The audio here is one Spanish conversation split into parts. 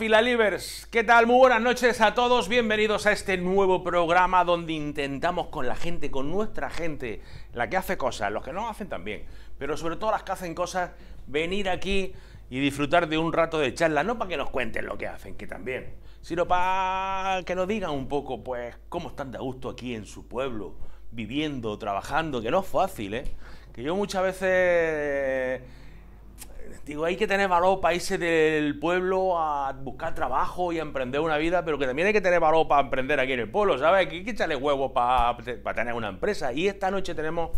Filalivers, ¿qué tal? Muy buenas noches a todos, bienvenidos a este nuevo programa donde intentamos con la gente, con nuestra gente, la que hace cosas, los que no hacen también, pero sobre todo las que hacen cosas, venir aquí y disfrutar de un rato de charla, no para que nos cuenten lo que hacen, que también, sino para que nos digan un poco, pues, cómo están de gusto aquí en su pueblo, viviendo, trabajando, que no es fácil, ¿eh? Que yo muchas veces digo, hay que tener valor para irse del pueblo a buscar trabajo y a emprender una vida, pero que también hay que tener valor para emprender aquí en el pueblo, ¿sabes? hay que echarle huevos para, tener una empresa. Y esta noche tenemos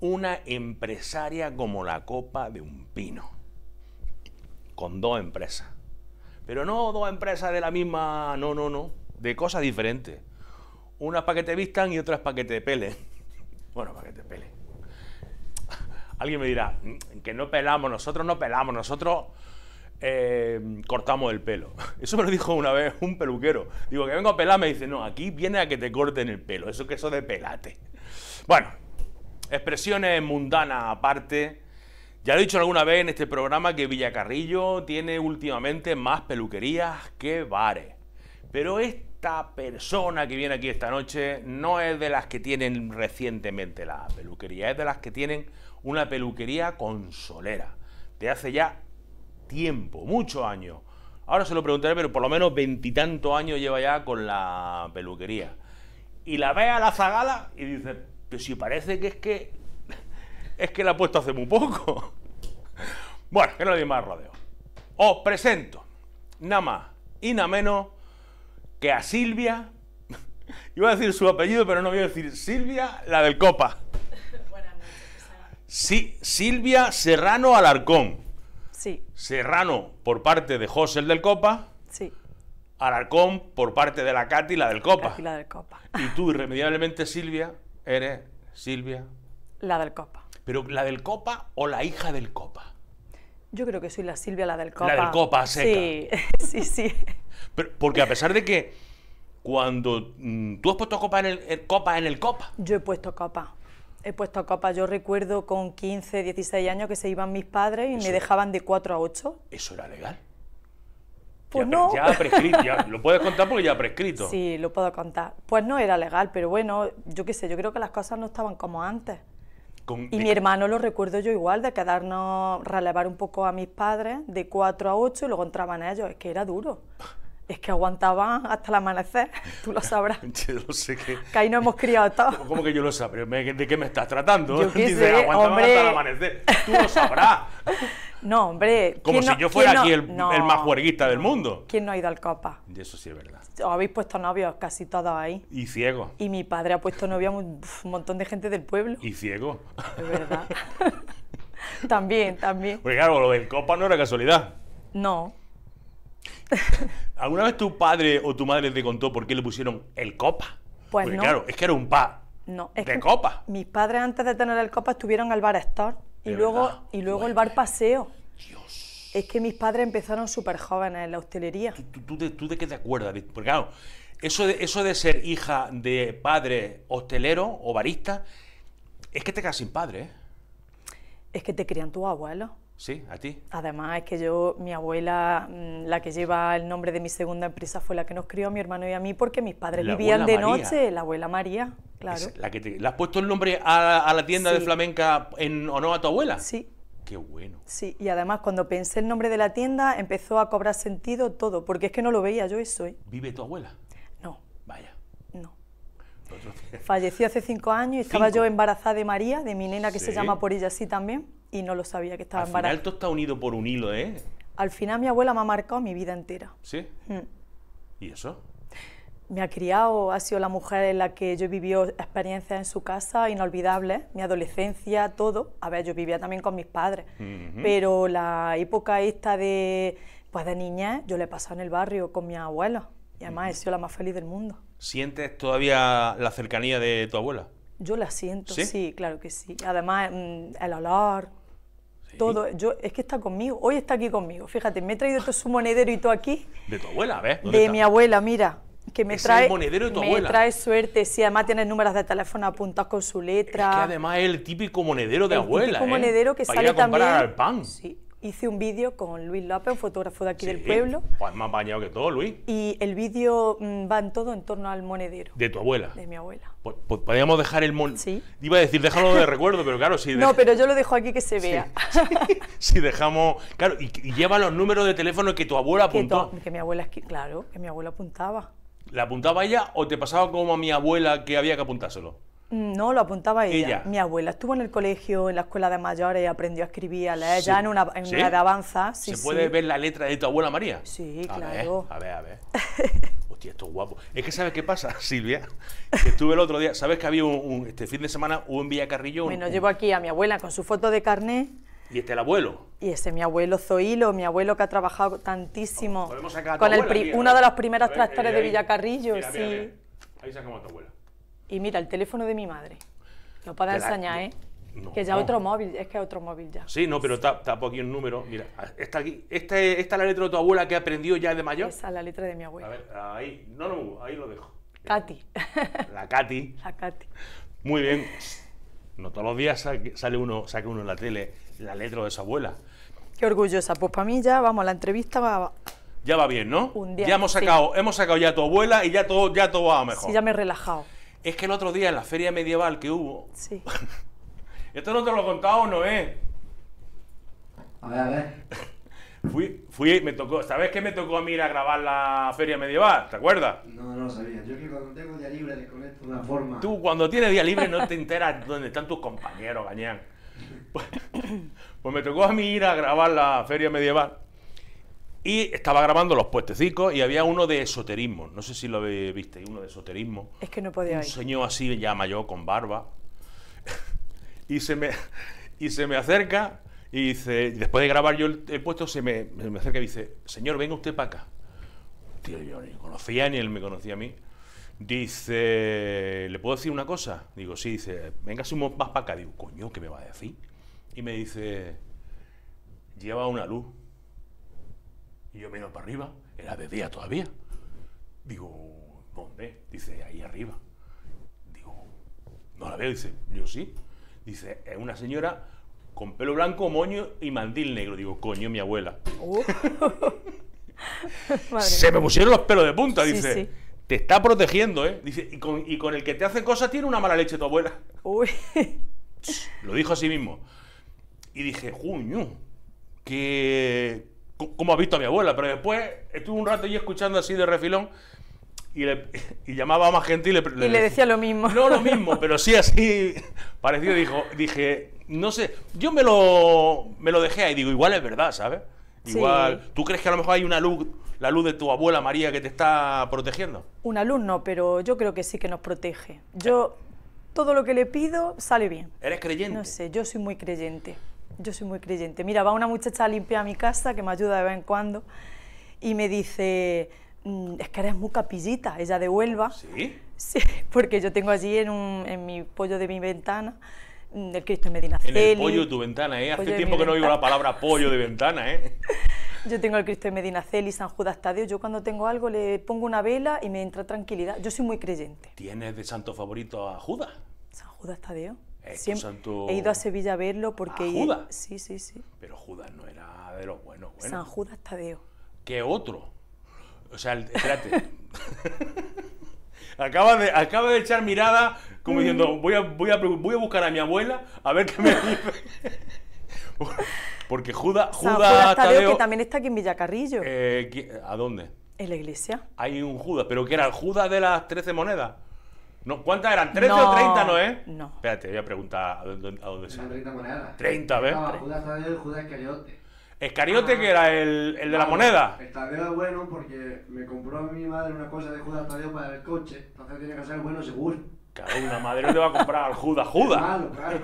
una empresaria como la copa de un pino, con dos empresas. Pero no dos empresas de la misma, no, no, no, de cosas diferentes. Unas para que te vistan y otras para que te pele Bueno, para que te pele Alguien me dirá, mm, que no pelamos, nosotros no pelamos, nosotros eh, cortamos el pelo. Eso me lo dijo una vez un peluquero. Digo, que vengo a pelar, me dice, no, aquí viene a que te corten el pelo, eso que eso de pelate. Bueno, expresiones mundanas aparte. Ya lo he dicho alguna vez en este programa que Villacarrillo tiene últimamente más peluquerías que bares. Pero esta persona que viene aquí esta noche no es de las que tienen recientemente la peluquería, es de las que tienen una peluquería consolera, de hace ya tiempo, mucho año Ahora se lo preguntaré, pero por lo menos veintitantos años lleva ya con la peluquería. Y la ve a la zagala y dice, pero si parece que es que es que la ha puesto hace muy poco. bueno, que no le más rodeo. Os presento, nada más y nada menos que a Silvia, iba a decir su apellido, pero no voy a decir Silvia, la del Copa. Sí, Silvia Serrano Alarcón. Sí. Serrano por parte de José el del Copa. Sí. Alarcón por parte de la Cati, la del Copa. la del Copa. Y tú, irremediablemente, Silvia, eres Silvia. La del Copa. ¿Pero la del Copa o la hija del Copa? Yo creo que soy la Silvia, la del Copa. La del Copa, seca. Sí, sí, sí. porque a pesar de que cuando mm, tú has puesto copa en el, eh, copa en el copa. Yo he puesto copa. He puesto a copa, Yo recuerdo con 15, 16 años que se iban mis padres y me dejaban de 4 a 8. ¿Eso era legal? Pues no. Ya prescrito, ya, lo puedes contar porque ya ha prescrito. Sí, lo puedo contar. Pues no era legal, pero bueno, yo qué sé, yo creo que las cosas no estaban como antes. y mi hermano lo recuerdo yo igual, de quedarnos, relevar un poco a mis padres de 4 a 8 y luego entraban ellos, es que era duro. es que aguantaban hasta el amanecer, tú lo sabrás. yo lo sé que... Que ahí no hemos criado todo ¿Cómo que yo lo sabré? ¿De qué me estás tratando? Yo Dice, hasta el amanecer, tú lo sabrás. No, hombre. Como si yo fuera aquí el, más juerguista del mundo. ¿Quién no ha ido al copa? eso sí es verdad. Os habéis puesto novios casi todos ahí. Y ciego... Y mi padre ha puesto novios a un, montón de gente del pueblo. Y ciego. Es verdad. también, también. Porque claro, lo del copa no era casualidad. No. ¿Alguna vez tu padre o tu madre te contó por qué le pusieron el copa? Pues Porque no. claro, es que era un pa. No, es de que copa. Mis padres antes de tener el copa estuvieron al bar Star y luego, y luego el bar Paseo. Dios. Es que mis padres empezaron súper jóvenes en la hostelería. ¿Tú, de, qué te acuerdas? Porque claro, eso de, ser hija de padre hostelero o barista, es que te quedas sin padre. ¿eh? Es que te crían tus abuelos. Sí, a ti. Además, es que yo, mi abuela, mm, la que lleva el nombre de mi segunda empresa, fue la que nos crió a mi hermano y a mí porque mis padres vivían de noche, la abuela María, claro. la que has puesto el nombre a, la tienda de flamenca en honor a tu abuela? Sí. Qué bueno. Sí, y además cuando pensé el nombre de la tienda empezó a cobrar sentido todo, porque es que no lo veía yo eso. ¿eh? ¿Vive tu abuela? No. Vaya. No. Falleció hace cinco años y estaba yo embarazada de María, de mi nena que se llama por ella así también y no lo sabía que estaba embarazada. Al final todo está unido por un hilo, ¿eh? Al final mi abuela me ha marcado mi vida entera. ¿Sí? Mm. ¿Y eso? Me ha criado, ha sido la mujer en la que yo vivió experiencias en su casa inolvidables, mi adolescencia, todo. A ver, yo vivía también con mis padres, pero la época esta de, pues de niñez, yo le pasado en el barrio con mi abuela y además he sido la más feliz del mundo. ¿Sientes todavía la cercanía de tu abuela? Yo la siento, sí, sí claro que sí. Además, mm, el olor, todo, yo, es que está conmigo, hoy está aquí conmigo. Fíjate, me he traído todo su monedero y todo aquí. De tu abuela, ver De mi abuela, mira. Que me trae. monedero de tu me trae suerte, sí, además tiene números de teléfono apuntados con su letra. Es que además es el típico monedero de abuela. típico ¿eh? monedero que sale también. pan hice un vídeo con Luis López, un fotógrafo de aquí del pueblo. Pues más bañado que todo, Luis. Y el vídeo mm, va en todo en torno al monedero. ¿De tu abuela? De mi abuela. Pues, pues podríamos dejar el monedero. Sí. Iba a decir, déjalo de recuerdo, pero claro, sí. No, pero yo lo dejo aquí que se vea. Sí, si dejamos... Claro, y, lleva los números de teléfono que tu abuela apuntó. que mi abuela, claro, que mi abuela apuntaba. ¿La apuntaba ella o te pasaba como a mi abuela que había que apuntárselo? Mm, no, lo apuntaba ella. Mi abuela estuvo en el colegio, en la escuela de mayores, aprendió a escribir, a ya en una, de avanza. ¿Se puede ver la letra de tu abuela María? Sí, claro. a ver, a ver. Hostia, esto es guapo. Es que ¿sabes qué pasa, Silvia? Que estuve el otro día, ¿sabes que había un, este fin de semana hubo en Villacarrillo? Bueno, llevo aquí a mi abuela con su foto de carnet. Y este el abuelo. Y ese es mi abuelo Zoilo, mi abuelo que ha trabajado tantísimo. con el uno eh. de los primeros tractores de Villacarrillo, sí. ahí sacamos a tu abuela. Y mira, el teléfono de mi madre. No para ensañar, ¿eh? que ya otro móvil, es que otro móvil ya. Sí, no, pero tapo aquí un número. Mira, está aquí, este, esta, es la letra de tu abuela que aprendió ya de mayor. Esa es la letra de mi abuela. A ver, ahí, no, no, ahí lo dejo. Katy. La Katy. La Katy. Muy bien. No todos los días sale uno, saca uno en la tele la letra de su abuela. Qué orgullosa. Pues para mí ya, vamos, la entrevista va... Ya va bien, ¿no? Un día. Ya hemos sacado, hemos sacado ya a tu abuela y ya todo, ya todo va mejor. Sí, ya me he relajado. Es que el otro día en la feria medieval que hubo. Sí. esto no te lo he contado, ¿eh? A ver, a ver. Fui, me tocó, ¿sabes qué me tocó a mí ir a grabar la feria medieval? ¿Te acuerdas? No, no lo sabía. Yo que cuando tengo día libre conecto de una forma. Tú cuando tienes día libre no te enteras dónde están tus compañeros, gañán. Pues, pues me tocó a mí ir a grabar la feria medieval. Y estaba grabando los puestecicos y había uno de esoterismo. No sé si lo viste, uno de esoterismo. Es que no podía ir. Un señor así, ya mayor, con barba. y, se me, y se me acerca y dice, después de grabar yo el, puesto, se me, me, acerca y dice, señor, venga usted para acá. Tío, yo ni conocía ni él me conocía a mí. Dice, ¿le puedo decir una cosa? Digo, sí, dice, venga, si más para acá. Digo, coño, ¿qué me va a decir? Y me dice, lleva una luz. Y yo miro para arriba, era de día todavía. Digo, ¿dónde? Dice, ahí arriba. Digo, no la veo, dice, yo sí. Dice, es una señora con pelo blanco, moño y mandil negro. Digo, coño, mi abuela. Se me pusieron los pelos de punta, dice. Te está protegiendo, ¿eh? Dice, y con, el que te hace cosas tiene una mala leche tu abuela. Lo dijo a sí mismo. Y dije, juño, que como ha visto a mi abuela, pero después estuve un rato ahí escuchando así de refilón y, llamaba a más gente y le, decía lo mismo. No lo mismo, pero sí así parecido. Dijo, dije, no sé, yo me lo, me lo dejé ahí, digo, igual es verdad, ¿sabes? Igual, ¿tú crees que a lo mejor hay una luz, la luz de tu abuela María que te está protegiendo? Una luz no, pero yo creo que sí que nos protege. Eh. Yo todo lo que le pido sale bien. ¿Eres creyente? No sé, yo soy muy creyente yo soy muy creyente. Mira, va una muchacha a limpiar mi casa que me ayuda de vez en cuando y me dice, mm, es que eres muy capillita, ella de Huelva. ¿Sí? Sí, porque yo tengo allí en, mi pollo de mi ventana mm, el Cristo de Medina En el pollo de tu ventana, ¿eh? Hace tiempo que no oigo la palabra pollo de ventana, ¿eh? Yo tengo el Cristo de Medina San Judas Tadeo. Yo cuando tengo algo le pongo una vela y me entra tranquilidad. Yo soy muy creyente. ¿Tienes de santo favorito a Judas? San Judas Tadeo. Eh, he ido a Sevilla a verlo porque... Judas? Sí, sí, sí. Pero Judas no era de los buenos. San Judas Tadeo. ¿Qué otro? O sea, espérate. acaba, de, acaba de echar mirada como mm. diciendo, voy a, voy, a, buscar a mi abuela a ver qué me dice. Porque Judas, Judas, Tadeo, que también está aquí en Villacarrillo. Eh, ¿A dónde? En la iglesia. Hay un Judas, pero que era el Judas de las trece monedas. ¿Cuántas eran? ¿13 o 30 no es? Eh? No. Espérate, voy a preguntar a dónde, a dónde 30 monedas. 30, ¿ves? No, Judas Tadeo y Judas Iscariote. Escariote, ah. que era el, de la moneda. El es bueno porque me compró a mi madre una cosa de Judas Tadeo para el coche. Entonces tiene que ser bueno seguro. Claro, una madre no te va a comprar al Judas Judas. Claro, claro.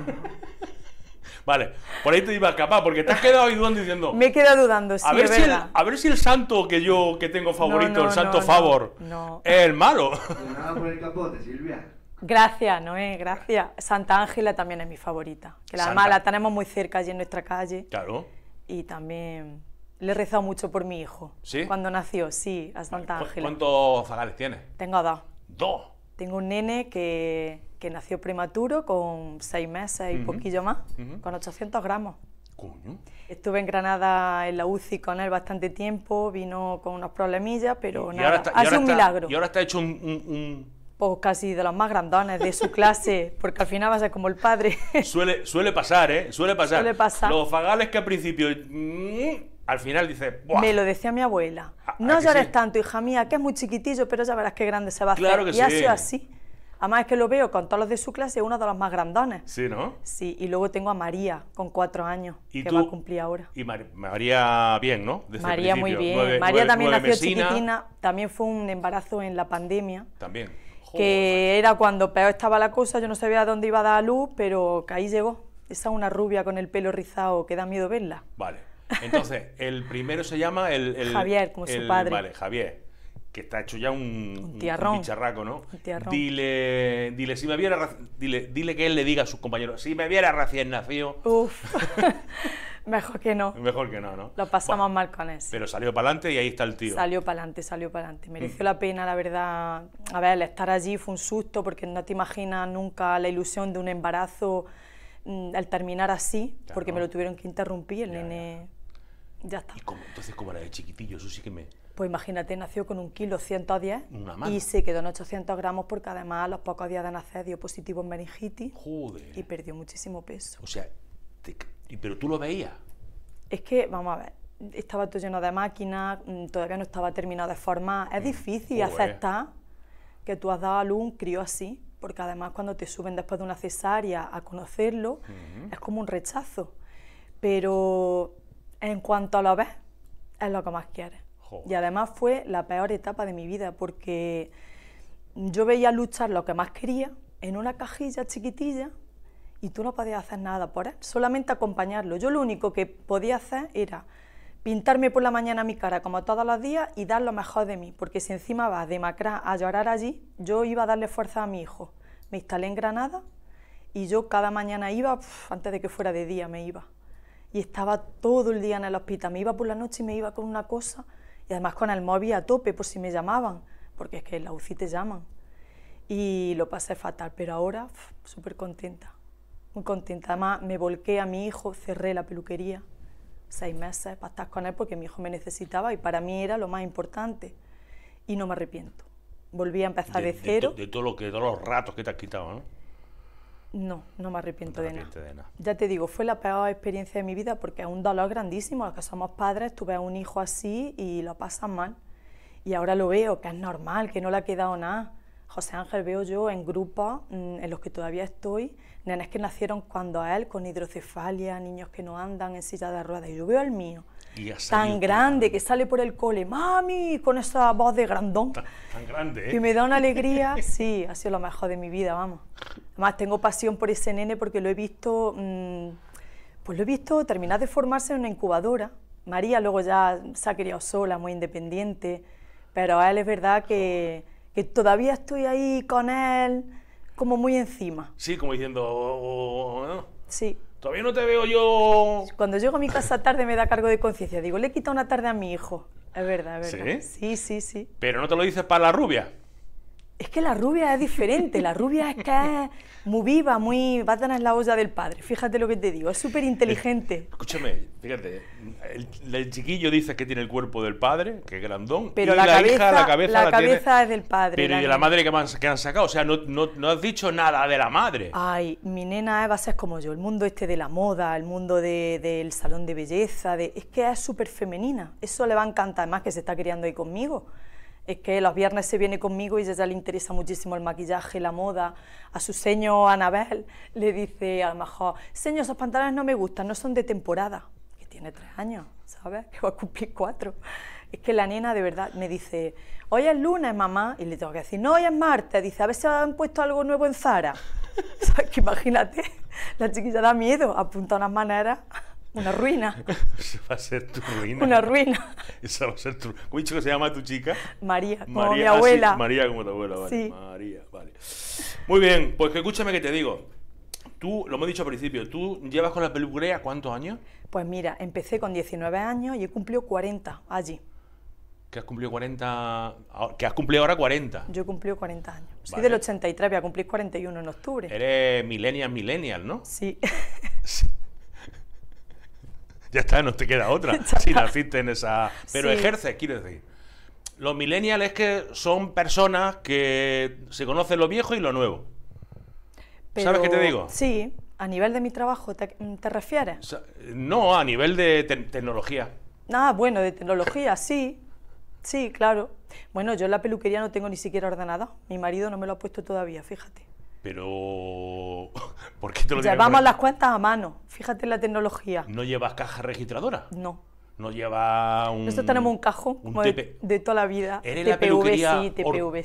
Vale, por ahí te iba a escapar, porque te has quedado ahí dudando diciendo. Me he quedado dudando, sí, a ver si El, a ver si el santo que yo que tengo favorito, el santo favor, es el malo. Nada por el capote, Silvia. Gracias, Noé, gracias. Santa Ángela también es mi favorita. Que la mala tenemos muy cerca allí en nuestra calle. Claro. Y también le he rezado mucho por mi hijo. ¿Sí? Cuando nació, sí, a Santa Ángela. ¿Cuántos zagales tienes? Tengo dos. ¿Dos? Tengo un nene que, nació prematuro con seis meses y poquillo más, con 800 gramos. Coño. Estuve en Granada en la UCI con él bastante tiempo, vino con unos problemillas, pero nada, ha sido un milagro. Y ahora está hecho un, Pues casi de los más grandones de su clase, porque al final vas a ser como el padre. suele, suele pasar, ¿eh? Suele pasar. Suele pasar. Los fagales que al principio... Mm, al final dice. ¡buah! Me lo decía mi abuela. Ah, no llores tanto, hija mía, que es muy chiquitillo, pero ya verás qué grande se va a hacer. Claro que y ha sido así. Además es que lo veo con todos los de su clase, uno de los más grandones. Sí, ¿no? Sí, y luego tengo a María, con cuatro años, ¿Y que va a cumplir ahora. Y María bien, ¿no? María muy bien. María también nació chiquitina, también fue un embarazo en la pandemia. También. Que era cuando peor estaba la cosa, yo no sabía dónde iba a dar a luz, pero que ahí llegó. Esa es una rubia con el pelo rizado que da miedo verla. Vale. Entonces, el primero se llama el... Javier, como su padre. Vale, Javier, que está hecho ya un, un, tiarrón, un ¿no? Un Dile, dile, si me viera, dile, dile que él le diga a sus compañeros, si me viera recién nacido... Uf, mejor que no. Mejor que no, ¿no? Lo pasamos mal con eso. Pero salió para adelante y ahí está el tío. Salió para adelante, salió para adelante. Mm. Mereció la pena, la verdad. A ver, estar allí fue un susto porque no te imaginas nunca la ilusión de un embarazo mm, al terminar así, porque me lo tuvieron que interrumpir, el nene ya está. ¿Y entonces cómo era de chiquitillo? Eso sí que me... Pues imagínate, nació con un kilo 110 y se quedó en 800 gramos porque además a los pocos días de nacer dio positivo en meningitis Joder. y perdió muchísimo peso. O sea, pero tú lo veías. Es que, vamos a ver, estaba todo lleno de máquinas, mm, todavía no estaba terminado de formar. Es mm, difícil aceptar que tú has dado a luz un crío así, porque además cuando te suben después de una cesárea a conocerlo, es como un rechazo. Pero en cuanto lo ves, es lo que más quieres. Y además fue la peor etapa de mi vida porque yo veía luchar lo que más quería en una cajilla chiquitilla y tú no podías hacer nada por él, solamente acompañarlo. Yo lo único que podía hacer era pintarme por la mañana mi cara como todos los días y dar lo mejor de mí, porque si encima vas de macra a llorar allí, yo iba a darle fuerza a mi hijo. Me instalé en Granada y yo cada mañana iba, antes de que fuera de día me iba y estaba todo el día en el hospital. Me iba por la noche y me iba con una cosa y además con el móvil a tope por si me llamaban, porque es que en la UCI te llaman. Y lo pasé fatal, pero ahora súper contenta, muy contenta. Además me volqué a mi hijo, cerré la peluquería seis meses para estar con él porque mi hijo me necesitaba y para mí era lo más importante y no me arrepiento. Volví a empezar de, cero. De, todo lo que, todos los ratos que te has quitado, ¿no? No, no me arrepiento, de, nada. Ya te digo, fue la peor experiencia de mi vida porque es un dolor grandísimo. Los que somos padres, tuve un hijo así y lo pasan mal. Y ahora lo veo, que es normal, que no le ha quedado nada. José Ángel veo yo en grupos mm, en los que todavía estoy, nenes que nacieron cuando a él, con hidrocefalia, niños que no andan en silla de ruedas. Y yo veo al mío, tan grande que sale por el cole, mami, con esa voz de grandón. Tan, grande, ¿eh? Que me da una alegría. Sí, ha sido lo mejor de mi vida, vamos. Además, tengo pasión por ese nene porque lo he visto, mm, pues lo he visto terminar de formarse en una incubadora. María luego ya se ha criado sola, muy independiente, pero a él es verdad que, que todavía estoy ahí con él, como muy encima. Sí, como diciendo... Oh, oh, oh", sí. Todavía no te veo yo. Cuando llego a mi casa tarde me da cargo de conciencia. Digo, le he quitado una tarde a mi hijo. Es verdad, es verdad. ¿Sí? Sí, sí, sí. Pero no te lo dices para la rubia. Es que la rubia es diferente, la rubia es que es muy viva, muy a la olla del padre, fíjate lo que te digo, es súper inteligente. Escúchame, fíjate, el, chiquillo dice que tiene el cuerpo del padre, que grandón, pero la, cabeza, hija, la cabeza, la, cabeza es del padre. Pero y de la madre que, han sacado, o sea, no, has dicho nada de la madre. Ay, mi nena va es como yo, el mundo este de la moda, el mundo del salón de belleza, de, es que es súper femenina, eso le va a encantar más que se está criando ahí conmigo es que los viernes se viene conmigo y a ella le interesa muchísimo el maquillaje, la moda. A su seño Anabel le dice a lo mejor, señor, esos pantalones no me gustan, no son de temporada. Que tiene tres años, ¿sabes? Que va a cumplir cuatro. Es que la nena de verdad me dice, hoy es lunes, mamá, y le tengo que decir, no, hoy es martes. Dice, a ver si han puesto algo nuevo en Zara. ¿Sabes? Que imagínate, la chiquilla da miedo, apunta unas maneras. Una ruina. va a ser tu ruina. Una ruina. Esa va a ser tu ¿Cómo dicho que se llama tu chica? María, como mi ah, abuela. María como tu abuela, vale. Sí. María, vale. Muy bien, pues que escúchame que te digo. Tú, lo hemos dicho al principio, ¿tú llevas con la peluquería cuántos años? Pues mira, empecé con 19 años y he cumplido 40 allí. Que has cumplido 40. Ah, que has cumplido ahora 40. Yo he cumplido 40 años. Soy del 83, voy a cumplir 41 en octubre. Eres millennial, millennial, ¿no? Sí. sí ya está, no te queda otra si naciste en esa... Pero ejerce, quiero decir. Los millennials es que son personas que se conocen lo viejo y lo nuevo. ¿Sabes qué te digo? Sí, a nivel de mi trabajo, ¿te, refieres? No, a nivel de tecnología. Ah, bueno, de tecnología, sí. Sí, claro. Bueno, yo la peluquería no tengo ni siquiera ordenada. Mi marido no me lo ha puesto todavía, fíjate. Pero ¿Por Llevamos las cuentas a mano. Fíjate en la tecnología. ¿No llevas caja registradora? No. No lleva un. Nosotros tenemos un cajón de, toda la vida. Eres la peluquería TPV, de.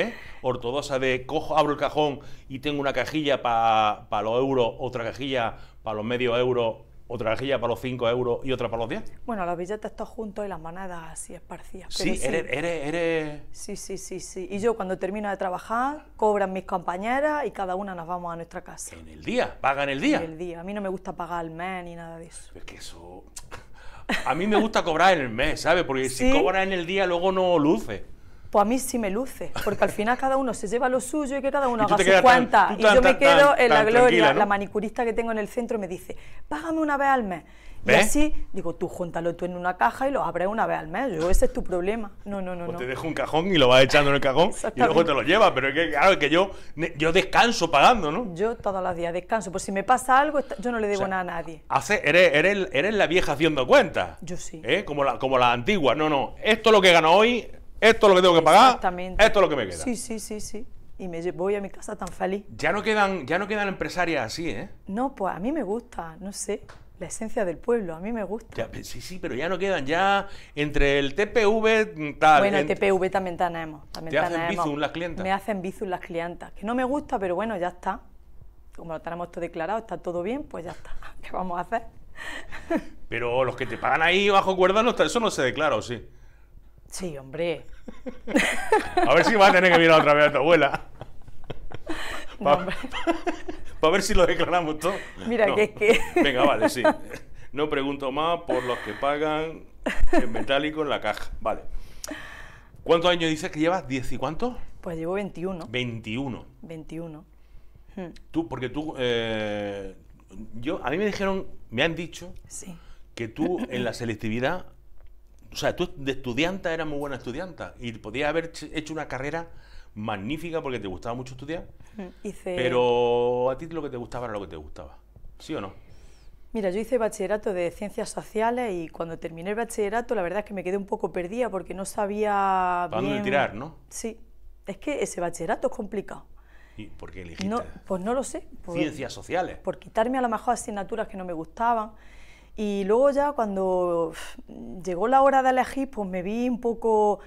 ¿eh? Ortodoxa de cojo, abro el cajón y tengo una cajilla para los euros, otra cajilla para los medios euros otra vajilla para los 5 euros y otra para los 10. Bueno, los billetes todos juntos y las manadas así esparcidas. Sí, sí, eres, Sí, sí, sí, sí. Y yo cuando termino de trabajar, cobran mis compañeras y cada una nos vamos a nuestra casa. ¿En el día? ¿Pagan el día? En el día. A mí no me gusta pagar el mes ni nada de eso. Es que eso... A mí me gusta cobrar en el mes, ¿sabes? Porque si cobras en el día luego no luce pues a mí sí me luce, porque al final cada uno se lleva lo suyo y que cada uno haga su cuenta. y yo me quedo en la gloria. La manicurista que tengo en el centro me dice, págame una vez al mes. Y así, digo, tú júntalo tú en una caja y lo abres una vez al mes. Yo, ese es tu problema. No, no, no. Pues te dejo un cajón y lo vas echando en el cajón y luego te lo llevas. Pero es que, claro, es que yo, yo descanso pagando, ¿no? Yo todos los días descanso. Por pues si me pasa algo, yo no le debo nada a nadie. Hace, eres, eres, la vieja haciendo cuentas. Yo sí. ¿eh? Como, la, como la antigua. No, no. Esto es lo que gano hoy, esto es lo que tengo que pagar. Esto es lo que me queda. Sí, sí, sí, sí. Y me voy a mi casa tan feliz. Ya no quedan, ya no quedan empresarias así, ¿eh? No, pues a mí me gusta, no sé la esencia del pueblo, a mí me gusta. Pues, sí, sí, pero ya no quedan, ya entre el TPV mm, tal... Bueno, el TPV también tenemos. También ¿Te hacen las Me hacen bizum las clientas, que no me gusta, pero bueno, ya está. Como lo tenemos todo declarado, está todo bien, pues ya está. ¿Qué vamos a hacer? pero los que te pagan ahí bajo cuerda, eso no se declara, ¿o sí? Sí, hombre. a ver si va a tener que mirar otra vez a tu abuela. Para ver si lo declaramos todo. Mira, que es que. Venga, vale, sí. No pregunto más por los que pagan en metálico en la caja. Vale. ¿Cuántos años dices que llevas? ¿10 y cuántos? Pues llevo 21. 21. 21. Tú, porque tú. Eh, yo, a mí me dijeron, me han dicho. Que tú en la selectividad o sea, tú de estudianta eras muy buena estudianta y podías haber hecho una carrera magnífica porque te gustaba mucho estudiar, mm, pero a ti lo que te gustaba era lo que te gustaba, ¿sí o no? Mira, yo hice bachillerato de ciencias sociales y cuando terminé el bachillerato la verdad es que me quedé un poco perdida porque no sabía ¿Para dónde tirar, no? Sí, es que ese bachillerato es complicado. ¿Y por qué elegiste? pues no lo sé. Pues ciencias sociales. Por quitarme a lo mejor asignaturas que no me gustaban. Y luego ya cuando llegó la hora de elegir, pues me vi un poco...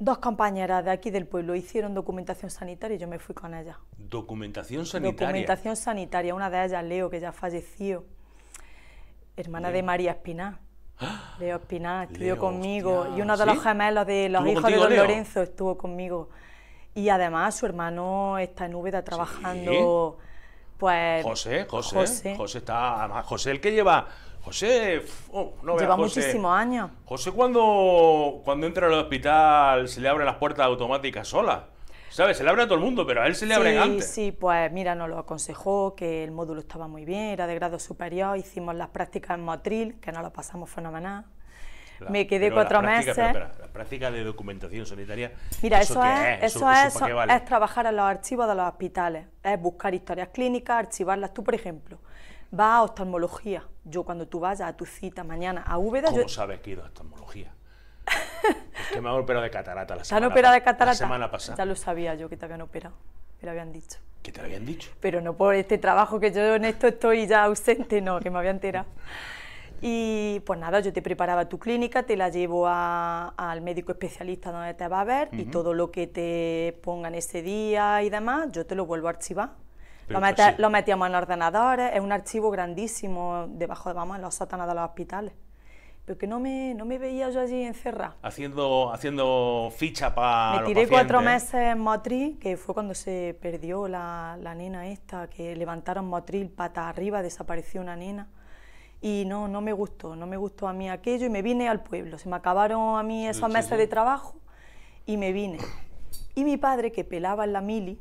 Dos compañeras de aquí del pueblo hicieron documentación sanitaria y yo me fui con ellas. ¿Documentación sanitaria? Documentación sanitaria, una de ellas, Leo, que ya falleció, hermana mm. de María Espiná. Leo Espiná estudió conmigo y uno de los gemelos de los hijos de don Lorenzo estuvo conmigo. Y además su hermano está en Úbeda trabajando, pues... José, José, José está... José el que lleva José, oh, Lleva muchísimos años. José cuando, cuando entra al hospital se le abren las puertas automáticas sola? ¿Sabes? Se le abre a todo el mundo, pero a él se le abren sí, antes. Sí, pues mira, nos lo aconsejó, que el módulo estaba muy bien, era de grado superior, hicimos las prácticas en Motril, que no lo pasamos fenomenal. me quedé cuatro meses. las prácticas de documentación sanitaria. Mira, eso, es, eso, es trabajar en los archivos de los hospitales, es buscar historias clínicas, archivarlas. Tú, por ejemplo, Va a oftalmología. Yo cuando tú vayas a tu cita mañana a Úbeda... ¿Cómo sabes que he ido a oftalmología? es que me han operado de catarata la semana, de catarata? La semana pasada. Ya lo sabía yo que te habían operado, me lo habían dicho. ¿Que te lo habían dicho? Pero no por este trabajo que yo en esto estoy ya ausente, no, que me había enterado. Y pues nada, yo te preparaba tu clínica, te la llevo al médico especialista donde te va a ver y todo lo que te pongan ese día y demás, yo te lo vuelvo a archivar lo, metíamos en ordenadores, es un archivo grandísimo debajo, vamos, en los sótanos de los hospitales. Pero que no me, no me veía yo allí encerrada. Haciendo, haciendo ficha para. Me tiré cuatro meses en Motril, que fue cuando se perdió la, la nena esta, que levantaron Motril pata arriba, desapareció una nena y no, no me gustó, no me gustó a mí aquello y me vine al pueblo. Se me acabaron a mí esos meses de trabajo y me vine. Y mi padre, que pelaba en la mili,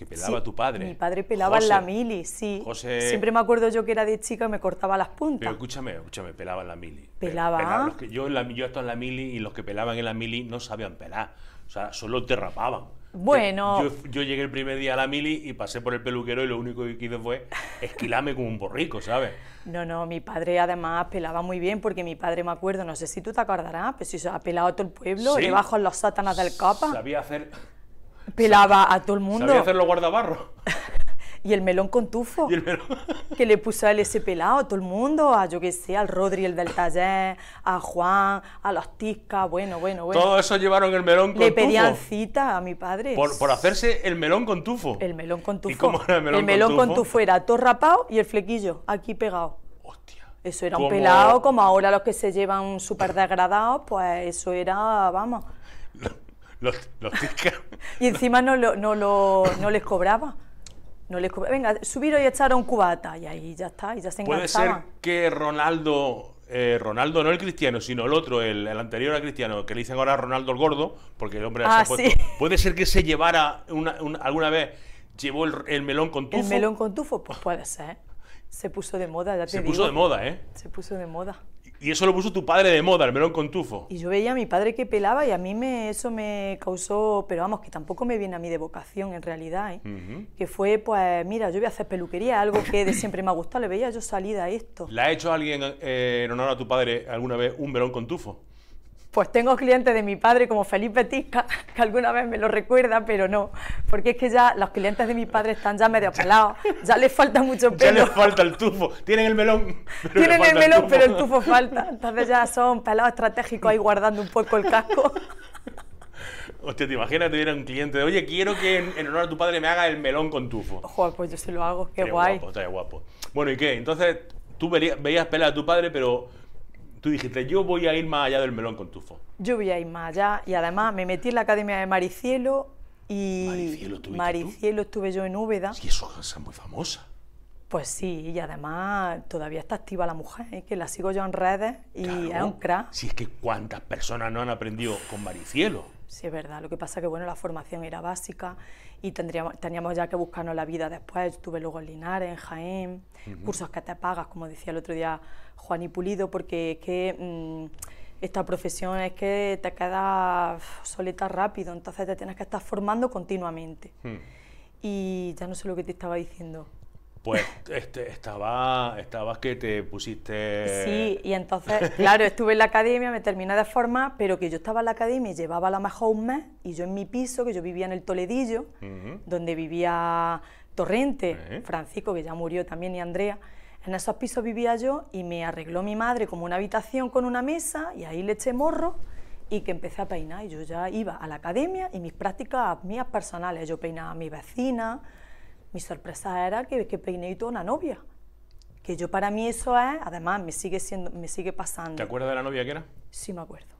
que pelaba tu padre. Mi padre pelaba en la mili, sí. Siempre me acuerdo yo que era de chica y me cortaba las puntas. Pero escúchame, escúchame, pelaba en la mili. Pelaba. que, yo, he la, yo en la mili y los que pelaban en la mili no sabían pelar. O sea, solo derrapaban. Bueno. Yo, llegué el primer día a la mili y pasé por el peluquero y lo único que hice fue esquilarme como un borrico, ¿sabes? No, no, mi padre además pelaba muy bien porque mi padre, me acuerdo, no sé si tú te acordarás, pero si se ha pelado todo el pueblo, debajo de los sátanas del capa. Sabía hacer pelaba a todo el mundo. Sabía hacerlo guardabarro. y el melón con tufo. ¿Y el melón? que le puso él ese pelado a todo el mundo, a yo que sé, al Rodri, el del taller, a Juan, a los Tiscas, bueno, bueno, bueno. Todo eso llevaron el melón con tufo. Le pedían cita a mi padre. Por, hacerse el melón con tufo. El melón con tufo. cómo era el melón, con, tufo? era todo rapado y el flequillo aquí pegado. Hostia. Eso era un pelado, como ahora los que se llevan súper degradados, pues eso era, vamos, los, Y encima no, no, lo, no les cobraba. No les Venga, subir y echaron un cubata. Y ahí ya está, y ya se ¿Puede ser que Ronaldo, eh, Ronaldo no el cristiano, sino el otro, el, anterior a cristiano, que le dicen ahora Ronaldo el gordo, porque el hombre ah, se ha puesto. ¿Puede ser que se llevara una, alguna vez, llevó el, melón con tufo? El melón con tufo, pues puede ser. Se puso de moda, ya te Se puso de moda, ¿eh? Se puso de moda. Y eso lo puso tu padre de moda, el melón con tufo. Y yo veía a mi padre que pelaba y a mí me, eso me causó, pero vamos, que tampoco me viene a mí de vocación en realidad, ¿eh? que fue, pues, mira, yo voy a hacer peluquería, algo que de siempre me ha gustado, le veía yo salida a esto. ¿La ha hecho alguien eh, en honor a tu padre alguna vez un melón con tufo? Pues tengo clientes de mi padre como Felipe Tisca, que alguna vez me lo recuerda, pero no, porque es que ya los clientes de mi padre están ya medio pelados, ya les falta mucho pelo. Ya les falta el tufo, tienen el melón. Tienen el melón, pero el tufo falta, entonces ya son pelados estratégicos ahí guardando un poco el casco. Hostia, ¿te imaginas que tuviera un cliente de, oye, quiero que en, honor a tu padre me haga el melón con tufo? Ojo, pues yo se lo hago, qué guay. Guapo, guapo. Bueno, ¿y qué? Entonces, tú veías, veías pelar a tu padre, pero tú dijiste, yo voy a ir más allá del melón con tufo. Yo voy a ir más allá y además me metí en la Academia de Maricielo y... Maricielo, estuve yo en Úbeda. Y eso es muy famosa. Pues sí, y además todavía está activa la mujer, ¿eh? que la sigo yo en redes y es un crack. Si es que cuántas personas no han aprendido con Maricielo sí es verdad. Lo que pasa es que bueno, la formación era básica y tendríamos, teníamos ya que buscarnos la vida después. tuve luego en Linares, en Jaén, cursos que te pagas, como decía el otro día Juan y Pulido, porque es que mm, esta profesión es que te queda soleta rápido, entonces te tienes que estar formando continuamente. Hmm. Y ya no sé lo que te estaba diciendo. Pues este, estaba, estabas que te pusiste... Sí, y entonces, claro, estuve en la academia, me terminé de formar, pero que yo estaba en la academia, y llevaba a lo mejor un mes, y yo en mi piso, que yo vivía en el Toledillo, donde vivía Torrente, Francisco, que ya murió también, y Andrea, en esos pisos vivía yo, y me arregló mi madre como una habitación con una mesa, y ahí le eché morro, y que empecé a peinar, y yo ya iba a la academia, y mis prácticas mías personales, yo peinaba a mi vecina mi sorpresa era que, que peiné una novia. Que yo para mí eso es, además me sigue siendo, me sigue pasando. ¿Te acuerdas de la novia que era? Sí me acuerdo.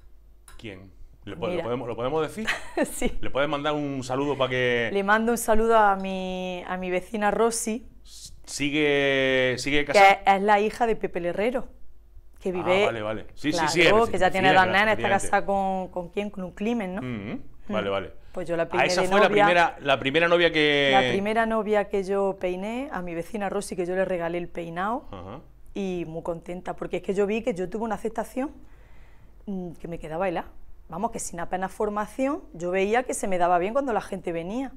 ¿Quién? lo, podemos, podemos, decir? sí. ¿Le puedes mandar un saludo para que...? Le mando un saludo a mi, a mi vecina Rosy. Sigue, sigue casada. Que es la hija de Pepe Herrero, que ah, vive... Ah, vale, vale. Sí, claro, sí, sí. que ya tiene dos nenas, está casada con, con quién, con un crimen, ¿no? Mm, mm. Vale, vale. Pues yo la peiné. Ah, esa fue novia, la, primera, la primera novia que. La primera novia que yo peiné, a mi vecina Rosy, que yo le regalé el peinado. Y muy contenta, porque es que yo vi que yo tuve una aceptación mm, que me quedaba helada. Vamos, que sin apenas formación, yo veía que se me daba bien cuando la gente venía.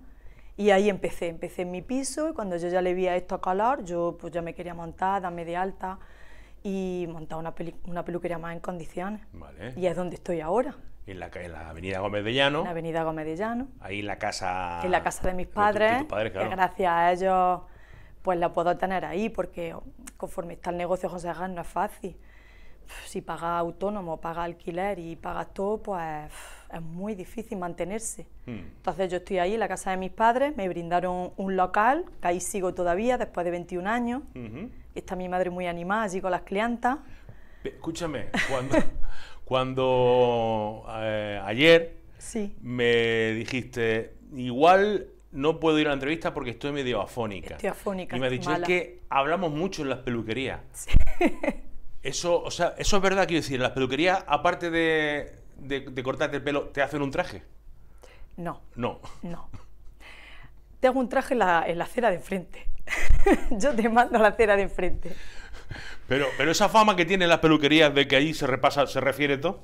Y ahí empecé, empecé en mi piso y cuando yo ya le vi a esto a calor, yo pues ya me quería montar, darme de alta y montar una, peli una peluquería más en condiciones. Y es donde estoy ahora en la, avenida Gómez de Llano. La avenida Gómez de Llano. Ahí en la casa... En la casa de mis padres, gracias a ellos pues la puedo tener ahí, porque conforme está el negocio José Gas no es fácil. Si paga autónomo, paga alquiler y pagas todo, pues es muy difícil mantenerse. Hmm. Entonces yo estoy ahí en la casa de mis padres, me brindaron un local, que ahí sigo todavía después de 21 años. Está mi madre muy animada allí con las clientas. Escúchame, cuando, Cuando eh, ayer me dijiste, igual no puedo ir a la entrevista porque estoy medio afónica. Estoy afónica. Y me has dicho, es que hablamos mucho en las peluquerías. Eso, o sea, eso es verdad, quiero decir, en las peluquerías, aparte de, cortarte el pelo, ¿te hacen un traje? No. No. No. Te hago un traje en la, cera acera de enfrente. Yo te mando la acera de enfrente. Pero, pero esa fama que tienen las peluquerías de que ahí se repasa, se refiere todo.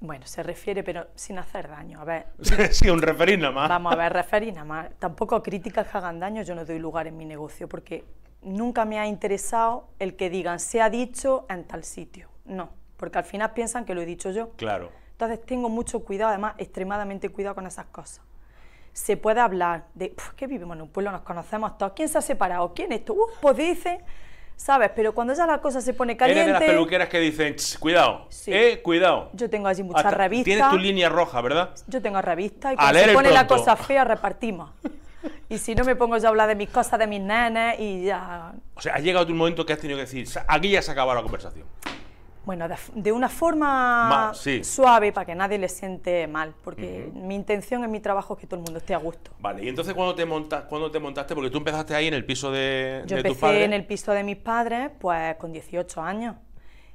Bueno, se refiere, pero sin hacer daño. A ver. sí, un referir nada más. Vamos a ver, referir nada más. Tampoco críticas que hagan daño, yo no doy lugar en mi negocio, porque nunca me ha interesado el que digan se ha dicho en tal sitio. No, porque al final piensan que lo he dicho yo. Claro. Entonces tengo mucho cuidado, además, extremadamente cuidado con esas cosas. Se puede hablar de que vivimos en un pueblo, nos conocemos todos. ¿Quién se ha separado? ¿Quién esto? pues dice. ¿sabes? Pero cuando ya la cosa se pone caliente... Eres de las peluqueras que dicen, cuidado, eh, cuidado. Yo tengo así muchas revistas. Tienes tu línea roja, ¿verdad? Yo tengo revistas y cuando se pone la cosa fea repartimos. Y si no me pongo yo a hablar de mis cosas, de mis nenes y ya... O sea, ha llegado un momento que has tenido que decir, aquí ya se acaba la conversación. Bueno, de, una forma suave para que nadie le siente mal, porque mi intención en mi trabajo es que todo el mundo esté a gusto. Vale, y entonces cuando te montas, cuando te montaste, porque tú empezaste ahí en el piso de, Yo Yo empecé en el piso de mis padres, pues con 18 años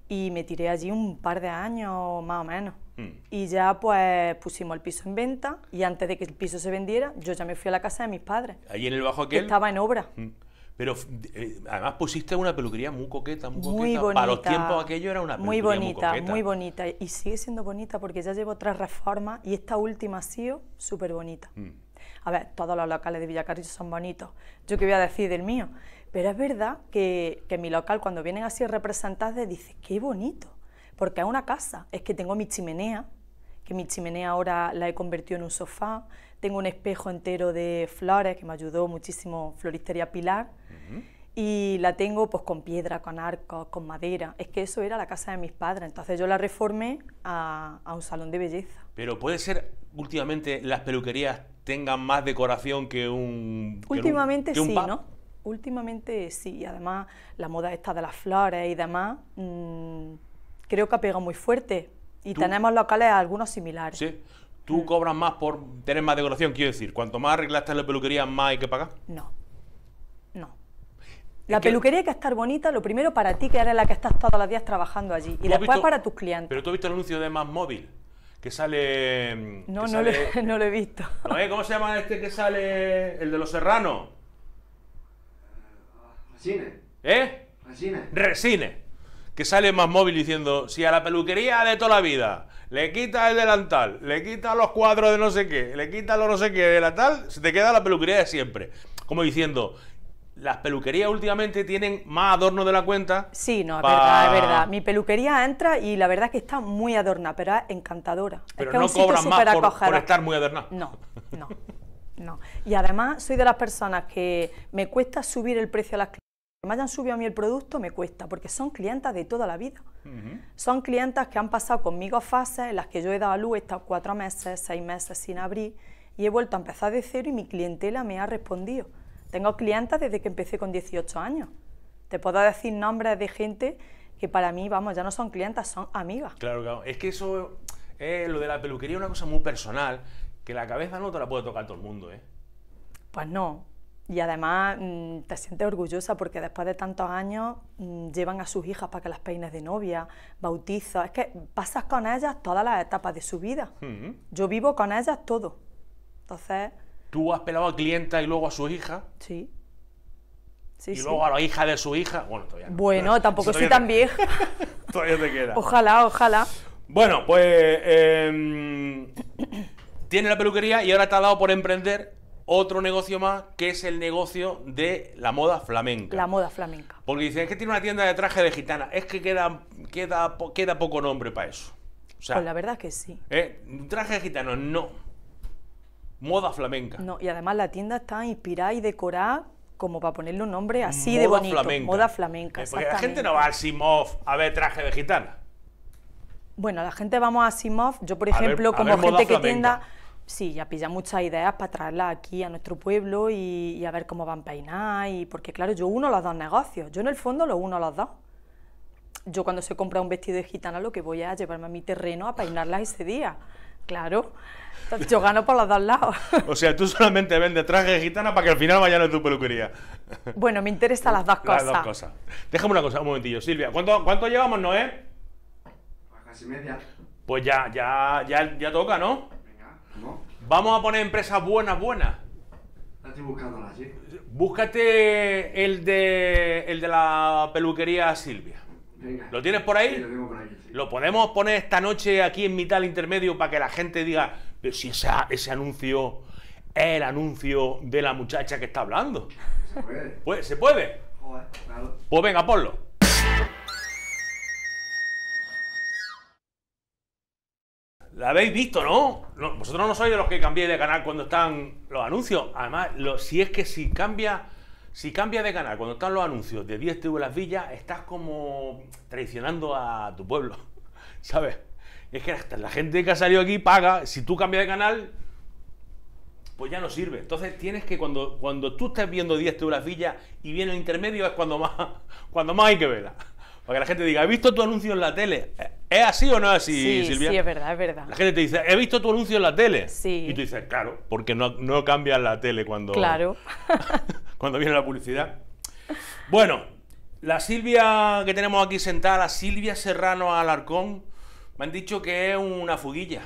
y me tiré allí un par de años más o menos. Hmm. Y ya pues pusimos el piso en venta y antes de que el piso se vendiera, yo ya me fui a la casa de mis padres. ¿Ahí en el bajo aquel? Que estaba en obra. Hmm. Pero eh, además pusiste una peluquería muy coqueta, muy, coqueta. Bonita, Para los tiempos aquello era una peluquería muy bonita, muy, coqueta. muy bonita. Y sigue siendo bonita porque ya llevo tres reformas y esta última ha sido súper bonita. Mm. A ver, todos los locales de Villacarrillo son bonitos. Yo qué voy a decir del mío. Pero es verdad que, que mi local, cuando vienen así representantes, dice, qué bonito. Porque es una casa. Es que tengo mi chimenea, que mi chimenea ahora la he convertido en un sofá. Tengo un espejo entero de flores que me ayudó muchísimo Floristería Pilar. Y la tengo pues con piedra, con arcos, con madera. Es que eso era la casa de mis padres. Entonces yo la reformé a, un salón de belleza. Pero puede ser últimamente las peluquerías tengan más decoración que un... últimamente sí, ¿no? Últimamente sí. Y además la moda esta de las flores y demás, mm, creo que ha pegado muy fuerte y tenemos locales algunos similares. Sí. ¿Tú mm. cobras más por tener más decoración? Quiero decir, cuanto más arreglaste la peluquería, más hay que pagar. No. No. La peluquería hay que estar bonita, lo primero para ti, que eres la que estás todos los días trabajando allí. Y después para tus clientes. Pero tú has visto el anuncio de Más Móvil, que sale... Mm, no, no, lo he visto. ¿no, ¿Cómo se llama este que sale? El de Los Serranos. Resine. ¿Eh? Resine. Resine que sale más móvil diciendo, si a la peluquería de toda la vida le quita el delantal, le quita los cuadros de no sé qué, le quita lo no sé qué de la tal, se te queda la peluquería de siempre. Como diciendo, las peluquerías últimamente tienen más adorno de la cuenta. Sí, no, es verdad, es verdad. Mi peluquería entra y la verdad es que está muy adornada, pero es encantadora. Pero no más por, estar muy adornada. No, no, no. Y además soy de las personas que me cuesta subir el precio a las me hayan subido a mí el producto me cuesta, porque son clientas de toda la vida. Son clientas que han pasado conmigo fases en las que yo he dado a luz, he estado cuatro meses, seis meses sin abrir, y he vuelto a empezar de cero y mi clientela me ha respondido. Tengo clientas desde que empecé con 18 años. Te puedo decir nombres de gente que para mí, vamos, ya no son clientas, son amigas. Claro, claro. Es que eso, eh, lo de la peluquería es una cosa muy personal, que la cabeza no te la puede tocar todo el mundo, ¿eh? Pues no, y además mm, te sientes orgullosa porque después de tantos años mm, llevan a sus hijas para que las peines de novia, bautizo es que pasas con ellas todas las etapas de su vida. Yo vivo con ellas todo. Entonces... ¿Tú has pelado a clienta y luego a su hija? Sí. y luego a la hija de su hija. Bueno, todavía no. Bueno, tampoco soy tan vieja. todavía te queda. Ojalá, ojalá. Bueno, pues... Em, tiene la peluquería y ahora te ha dado por emprender otro negocio más que es el negocio de la moda flamenca. La moda flamenca. Porque dicen, es que tiene una tienda de traje de gitana, es que queda, queda, queda poco nombre para eso. O pues la verdad es que sí. ¿eh? Traje de gitano, no. Moda flamenca. No, y además la tienda está inspirada y decorada como para ponerle un nombre así de bonito. Flamenca. Moda flamenca. Eh, porque la gente no va al Simov a ver traje de gitana. Bueno, la gente vamos a Simov. Yo, por ejemplo, como gente que tienda Sí, ya pilla muchas ideas para traerla aquí a nuestro pueblo y, a ver cómo van a y porque claro, yo uno los dos negocios, yo en el fondo lo uno los dos. Yo cuando se compra un vestido de gitana lo que voy a llevarme a mi terreno a peinarla ese día, claro. yo gano por los dos lados. O sea, tú solamente vendes traje de gitana para que al final vayan a tu peluquería. Bueno, me interesan las dos cosas. Las dos cosas. Déjame una cosa, un momentillo. Silvia, ¿cuánto, llevamos, Noé? Pues casi media. Pues ya, ya, ya, ya toca, ¿no? Vamos a poner empresas buenas, buenas. Estoy Búscate el de, el de la peluquería Silvia. ¿Lo tienes por ahí? lo tengo por ahí. Lo podemos poner esta noche aquí en mitad del intermedio para que la gente diga, pero si ese anuncio es el anuncio de la muchacha que está hablando. Se puede. Pues, ¿Se puede? Pues venga, ponlo. La habéis visto, ¿no? Vosotros no sois de los que cambiéis de canal cuando están los anuncios. Además, lo, si es que si cambia, si cambia de canal cuando están los anuncios de 10 TV Las Villas, estás como traicionando a tu pueblo, ¿sabes? Es que la gente que ha salido aquí paga. Si tú cambias de canal, pues ya no sirve. Entonces tienes que, cuando, cuando tú estés viendo 10 TV Las Villas y viene el intermedio, es cuando más, cuando más hay que verla. Para que la gente diga, he visto tu anuncio en la tele. Eh, ¿Es así o no es así, Silvia? Sí, es verdad, es verdad. La gente te dice, he visto tu anuncio en la tele. Sí. Y tú dices, claro, porque no, no cambian la tele cuando, claro. cuando viene la publicidad. Bueno, la Silvia que tenemos aquí sentada, la Silvia Serrano Alarcón, me han dicho que es una fuguilla.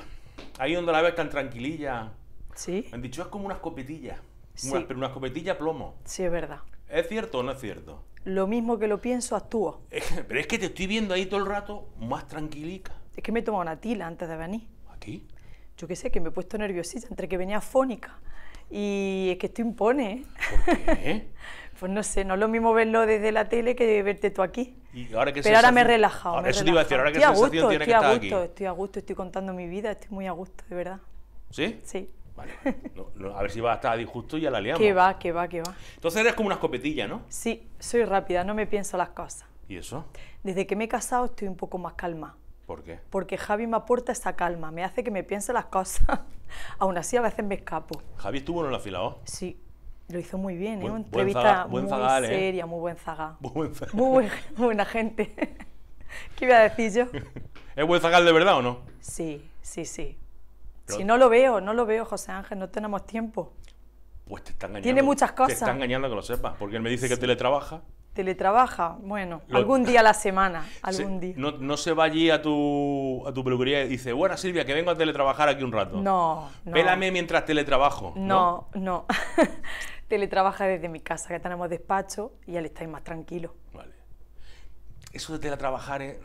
Ahí donde la ves tan tranquililla. Sí. Me han dicho, es como una escopetilla. Sí. pero una escopetilla plomo. Sí, es verdad. ¿Es cierto o no es cierto? lo mismo que lo pienso, actúo. Pero es que te estoy viendo ahí todo el rato más tranquilica. Es que me he tomado una tila antes de venir. ¿Aquí? Yo qué sé, que me he puesto nerviosita entre que venía fónica. Y es que esto impone. ¿eh? ¿Por qué? pues no sé, no es lo mismo verlo desde la tele que verte tú aquí. Pero ahora me he relajado. eso te iba a decir, ahora que estoy a gusto, tiene estoy a gusto, Estoy a gusto, estoy contando mi vida, estoy muy a gusto, de verdad. ¿Sí? Sí. No, a ver si va a estar disjusto y ya la liamos. Que va, que va, que va. Entonces eres como una escopetilla, ¿no? Sí, soy rápida, no me pienso las cosas. ¿Y eso? Desde que me he casado estoy un poco más calma. ¿Por qué? Porque Javi me aporta esa calma, me hace que me piense las cosas. Aún así a veces me escapo. ¿Javi estuvo en el afilado Sí, lo hizo muy bien, ¿eh? Una entrevista muy ¿eh? seria, muy buen zaga. Muy buena gente. ¿Qué iba a decir yo? ¿Es buen zagal de verdad o no? Sí, sí, sí si no lo veo, no lo veo, José Ángel, no tenemos tiempo. Pues te está engañando. Tiene muchas cosas. Te está engañando que lo sepas, porque él me dice que teletrabaja. Teletrabaja, bueno, algún día a la semana, algún día. No, se va allí a tu, a peluquería y dice, bueno Silvia, que vengo a teletrabajar aquí un rato. No, no. Pélame mientras teletrabajo. No, no. teletrabaja desde mi casa, que tenemos despacho y ya le estáis más tranquilo. Vale. Eso de teletrabajar es...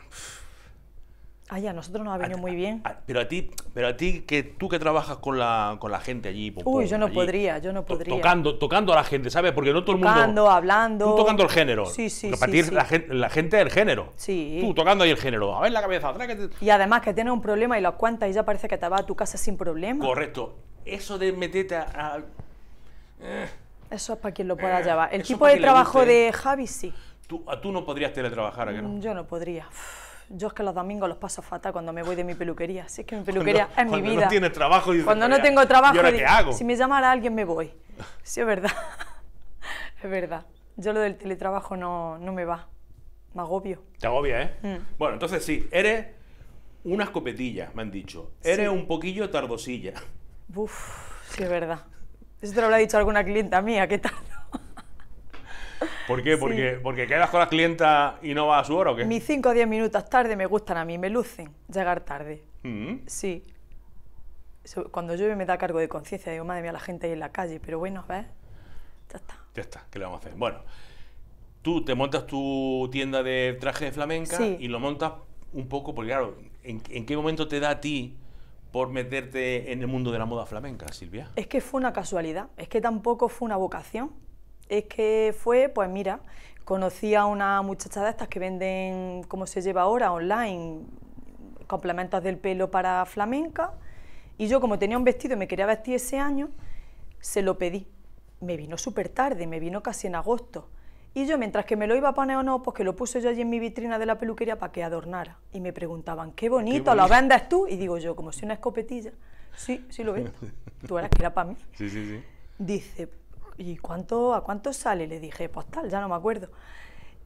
Ay, ah, a nosotros nos ha venido muy bien. pero a ti, pero a ti que tú que trabajas con la, con la gente allí. Uy, yo no podría, yo no podría. tocando, tocando a la gente, ¿sabes? Porque no todo el mundo. Tocando, hablando. Tú tocando el género. Sí, sí, sí, La, gente, la gente el género. Sí. Tú tocando ahí el género. A ver la cabeza, Y además que tienes un problema y lo cuentas y ya parece que te vas a tu casa sin problema. Correcto. Eso de meterte a. Eh. eso es para quien lo pueda eh, llevar. El tipo de trabajo de Javi, sí. Tú, tú no podrías teletrabajar, ¿a no? Mm, yo no podría yo es que los domingos los paso fatal cuando me voy de mi peluquería. Si es que mi peluquería es mi vida. Cuando no tienes trabajo. cuando no tengo trabajo. ¿y ahora qué hago? Si me llamara alguien me voy. Sí, es verdad. es verdad. Yo lo del teletrabajo no, no me va. Me agobio. Te agobia, ¿eh? Mm. Bueno, entonces sí, eres una escopetilla, me han dicho. Eres un poquillo tardosilla. Uf, sí, es verdad. Eso te lo habrá dicho alguna clienta mía, ¿qué tal? ¿Por qué? Porque, quedas con las clienta y no vas a su hora o qué? Mis 5 o 10 minutos tarde me gustan a mí, me lucen llegar tarde. Mm. Sí. Cuando llueve me da cargo de conciencia, digo, madre mía, la gente ahí en la calle, pero bueno, ¿ves? Ya está. Ya está, ¿qué le vamos a hacer? Bueno, tú te montas tu tienda de traje de flamenca y lo montas un poco, porque claro, ¿en qué momento te da a ti por meterte en el mundo de la moda flamenca, Silvia? Es que fue una casualidad, es que tampoco fue una vocación es que fue, pues mira, conocí a una muchacha de estas que venden, como se lleva ahora, online, complementos del pelo para flamenca. Y yo, como tenía un vestido y me quería vestir ese año, se lo pedí. Me vino súper tarde, me vino casi en agosto. Y yo, mientras que me lo iba a poner o no, pues que lo puse yo allí en mi vitrina de la peluquería para que adornara. Y me preguntaban, qué bonito, la ¿lo vendes tú? Y digo yo, como si una escopetilla. Sí, sí lo vendo. tú eras que era para mí. Sí, sí, sí. Dice, ¿y cuánto, a cuánto sale? Le dije, pues tal, ya no me acuerdo.